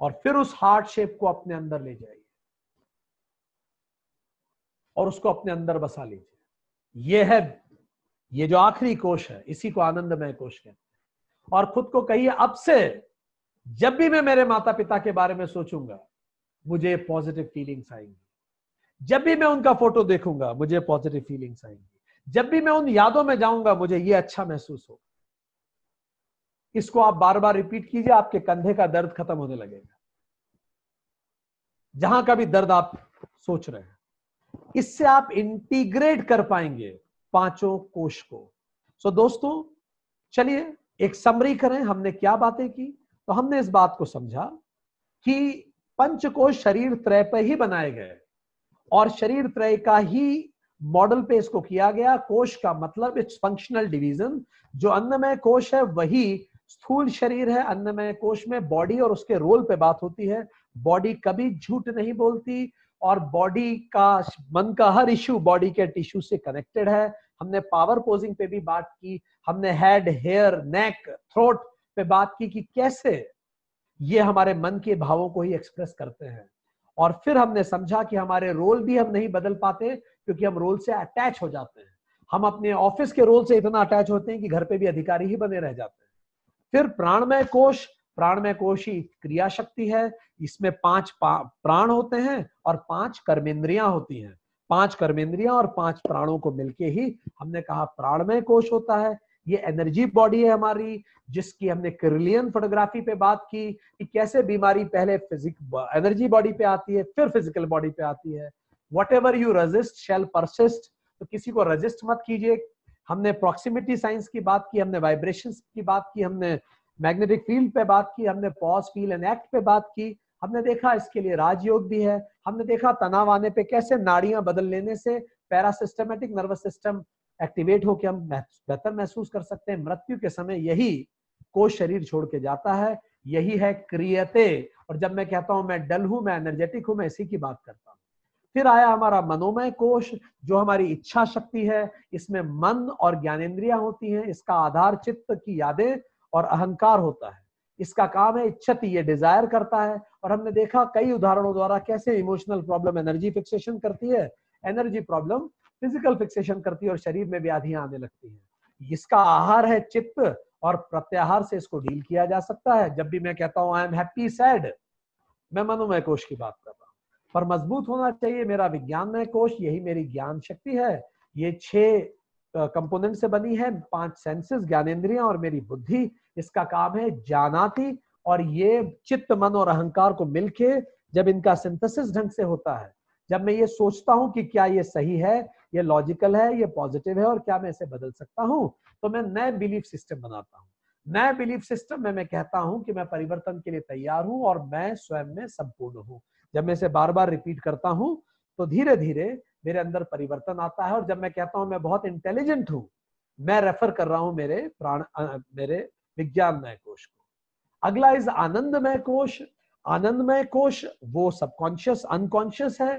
और फिर उस हार्ट शेप को अपने अंदर ले जाइए और उसको अपने अंदर बसा लीजिए ये है ये जो आखिरी कोश है इसी को आनंदमय कोश कहते हैं और खुद को कहिए अब से जब भी मैं मेरे माता पिता के बारे में सोचूंगा मुझे पॉजिटिव फीलिंग्स आएंगी जब भी मैं उनका फोटो देखूंगा मुझे पॉजिटिव फीलिंग्स आएंगी जब भी मैं उन यादों में जाऊंगा मुझे ये अच्छा महसूस होगा इसको आप बार बार रिपीट कीजिए आपके कंधे का दर्द खत्म होने लगेगा जहां का भी दर्द आप सोच रहे हैं इससे आप इंटीग्रेट कर पाएंगे पांचों कोश को सो so, दोस्तों चलिए एक समरी करें हमने क्या बातें की तो हमने इस बात को समझा कि पंच कोश शरीर त्रय पर ही बनाए गए और शरीर त्रय का ही मॉडल पे इसको किया गया कोश का मतलब इट्स फंक्शनल डिवीजन जो अन्न में कोश है वही स्थूल शरीर है अन्नमय कोश में बॉडी और उसके रोल पे बात होती है बॉडी कभी झूठ नहीं बोलती और बॉडी का मन का हर इश्यू बॉडी के टिश्यू से कनेक्टेड है हमने पावर पोजिंग पे भी बात की हमने हेड हेयर नेक थ्रोट पे बात की कि कैसे ये हमारे मन के भावों को ही एक्सप्रेस करते हैं और फिर हमने समझा कि हमारे रोल भी हम नहीं बदल पाते क्योंकि हम रोल से अटैच हो जाते हैं हम अपने ऑफिस के रोल से इतना अटैच होते हैं कि घर पे भी अधिकारी ही बने रह जाते हैं फिर प्राणमय कोश प्राणमय कोश ही क्रिया शक्ति है इसमें पांच प्राण होते हैं और पांच कर्मेंद्रिया होती हैं पांच कर्मेंद्रिया और पांच प्राणों को मिलके ही हमने कहा प्राणमय कोश होता है ये एनर्जी बॉडी है हमारी जिसकी हमने क्रिलियन फोटोग्राफी पे बात की कि कैसे बीमारी पहले फिजिक एनर्जी बॉडी पे आती है फिर फिजिकल बॉडी पे आती है whatever you resist shall persist तो किसी को रजिस्ट मत कीजिए हमने प्रॉक्सिमिटी साइंस की बात की हमने वाइब्रेशन की बात की हमने मैग्नेटिक फील्ड पे बात की हमने पॉज फील एंड एक्ट पे बात की हमने देखा इसके लिए राजयोग भी है हमने देखा तनाव आने पे कैसे नाड़ियां बदल लेने से पैरासिस्टमेटिक नर्वस सिस्टम एक्टिवेट होकर हम बेहतर महसूस कर सकते हैं मृत्यु के समय यही को शरीर छोड़ के जाता है यही है क्रियते और जब मैं कहता हूं मैं डल हूं मैं एनर्जेटिक हूं मैं इसी की बात करता हूं फिर आया हमारा मनोमय कोश जो हमारी इच्छा शक्ति है इसमें मन और ज्ञानेन्द्रिया होती हैं इसका आधार चित्त की यादें और अहंकार होता है इसका काम है इच्छति ये डिजायर करता है और हमने देखा कई उदाहरणों द्वारा कैसे इमोशनल प्रॉब्लम एनर्जी फिक्सेशन करती है एनर्जी प्रॉब्लम फिजिकल फिक्सेशन करती है और शरीर में व्याधियां आने लगती है इसका आहार है चित्त और प्रत्याहार से इसको डील किया जा सकता है जब भी मैं कहता हूँ आई एम हैप्पी सैड मैं मनोमय कोश की बात कर रहा पर मजबूत होना चाहिए मेरा विज्ञानमय कोश यही मेरी ज्ञान शक्ति है ये छह कंपोनेंट से बनी है पांच सेंसेस इंद्रिया और मेरी बुद्धि इसका काम है जानाती और ये चित्त मन और अहंकार को मिलके जब इनका सिंथेसिस ढंग से होता है जब मैं ये सोचता हूँ कि क्या ये सही है ये लॉजिकल है ये पॉजिटिव है और क्या मैं इसे बदल सकता हूँ तो मैं नए बिलीफ सिस्टम बनाता हूँ नए बिलीफ सिस्टम में मैं कहता हूँ कि मैं परिवर्तन के लिए तैयार हूँ और मैं स्वयं में संपूर्ण हूँ जब मैं इसे बार बार रिपीट करता हूं तो धीरे धीरे मेरे अंदर परिवर्तन आता है और जब मैं कहता हूं मैं बहुत इंटेलिजेंट हूं मैं रेफर कर रहा हूं मेरे प्राण मेरे विज्ञानमय कोश को अगला इज आनंदमय कोश आनंदमय कोश वो सबकॉन्शियस अनकॉन्शियस है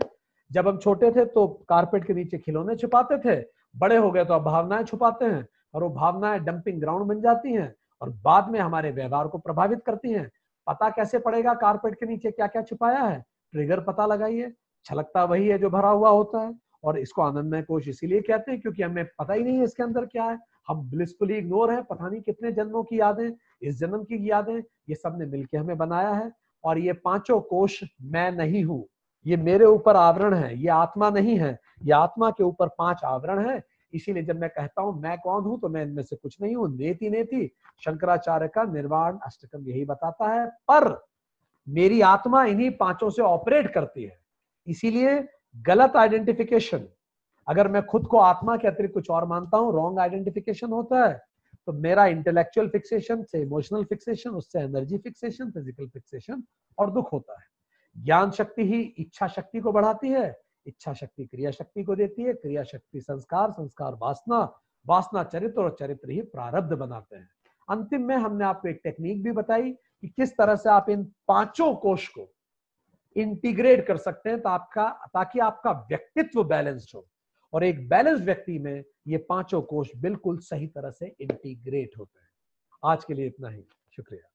जब हम छोटे थे तो कारपेट के नीचे खिलौने छुपाते थे बड़े हो गए तो अब भावनाएं छुपाते हैं और वो भावनाएं डंपिंग ग्राउंड बन जाती हैं और बाद में हमारे व्यवहार को प्रभावित करती हैं पता कैसे पड़ेगा कारपेट के नीचे क्या क्या छुपाया है ट्रिगर पता लगाइए छलकता वही है जो भरा हुआ होता है और इसको आनंदमय कोश इसीलिए कहते हैं क्योंकि हमें पता ही नहीं है इसके अंदर क्या है हम ब्लिसफुली इग्नोर हैं पता नहीं कितने जन्मों की यादें इस जन्म की यादें ये सब ने मिलकर हमें बनाया है और ये पांचों कोश मैं नहीं हूं ये मेरे ऊपर आवरण है ये आत्मा नहीं है ये आत्मा के ऊपर पांच आवरण है इसीलिए जब मैं कहता हूं मैं कौन हूं तो मैं इनमें से कुछ नहीं हूं नेति नेति शंकराचार्य का निर्वाण अष्टकम यही बताता है पर मेरी आत्मा इन्हीं पांचों से ऑपरेट करती है इसीलिए गलत आइडेंटिफिकेशन अगर मैं खुद को आत्मा के अतिरिक्त कुछ और मानता हूँ रॉन्ग आइडेंटिफिकेशन होता है तो मेरा इंटेलेक्चुअल फिक्सेशन से इमोशनल फिक्सेशन उससे एनर्जी फिक्सेशन फिजिकल फिक्सेशन और दुख होता है ज्ञान शक्ति ही इच्छा शक्ति को बढ़ाती है इच्छा शक्ति क्रिया शक्ति को देती है क्रिया शक्ति संस्कार संस्कार वासना वासना चरित्र और चरित्र ही प्रारब्ध बनाते हैं अंतिम में हमने आपको एक टेक्निक भी बताई कि किस तरह से आप इन पांचों कोष को इंटीग्रेट कर सकते हैं तो आपका ताकि आपका व्यक्तित्व बैलेंस्ड हो और एक बैलेंस्ड व्यक्ति में ये पांचों कोष बिल्कुल सही तरह से इंटीग्रेट होते हैं आज के लिए इतना ही शुक्रिया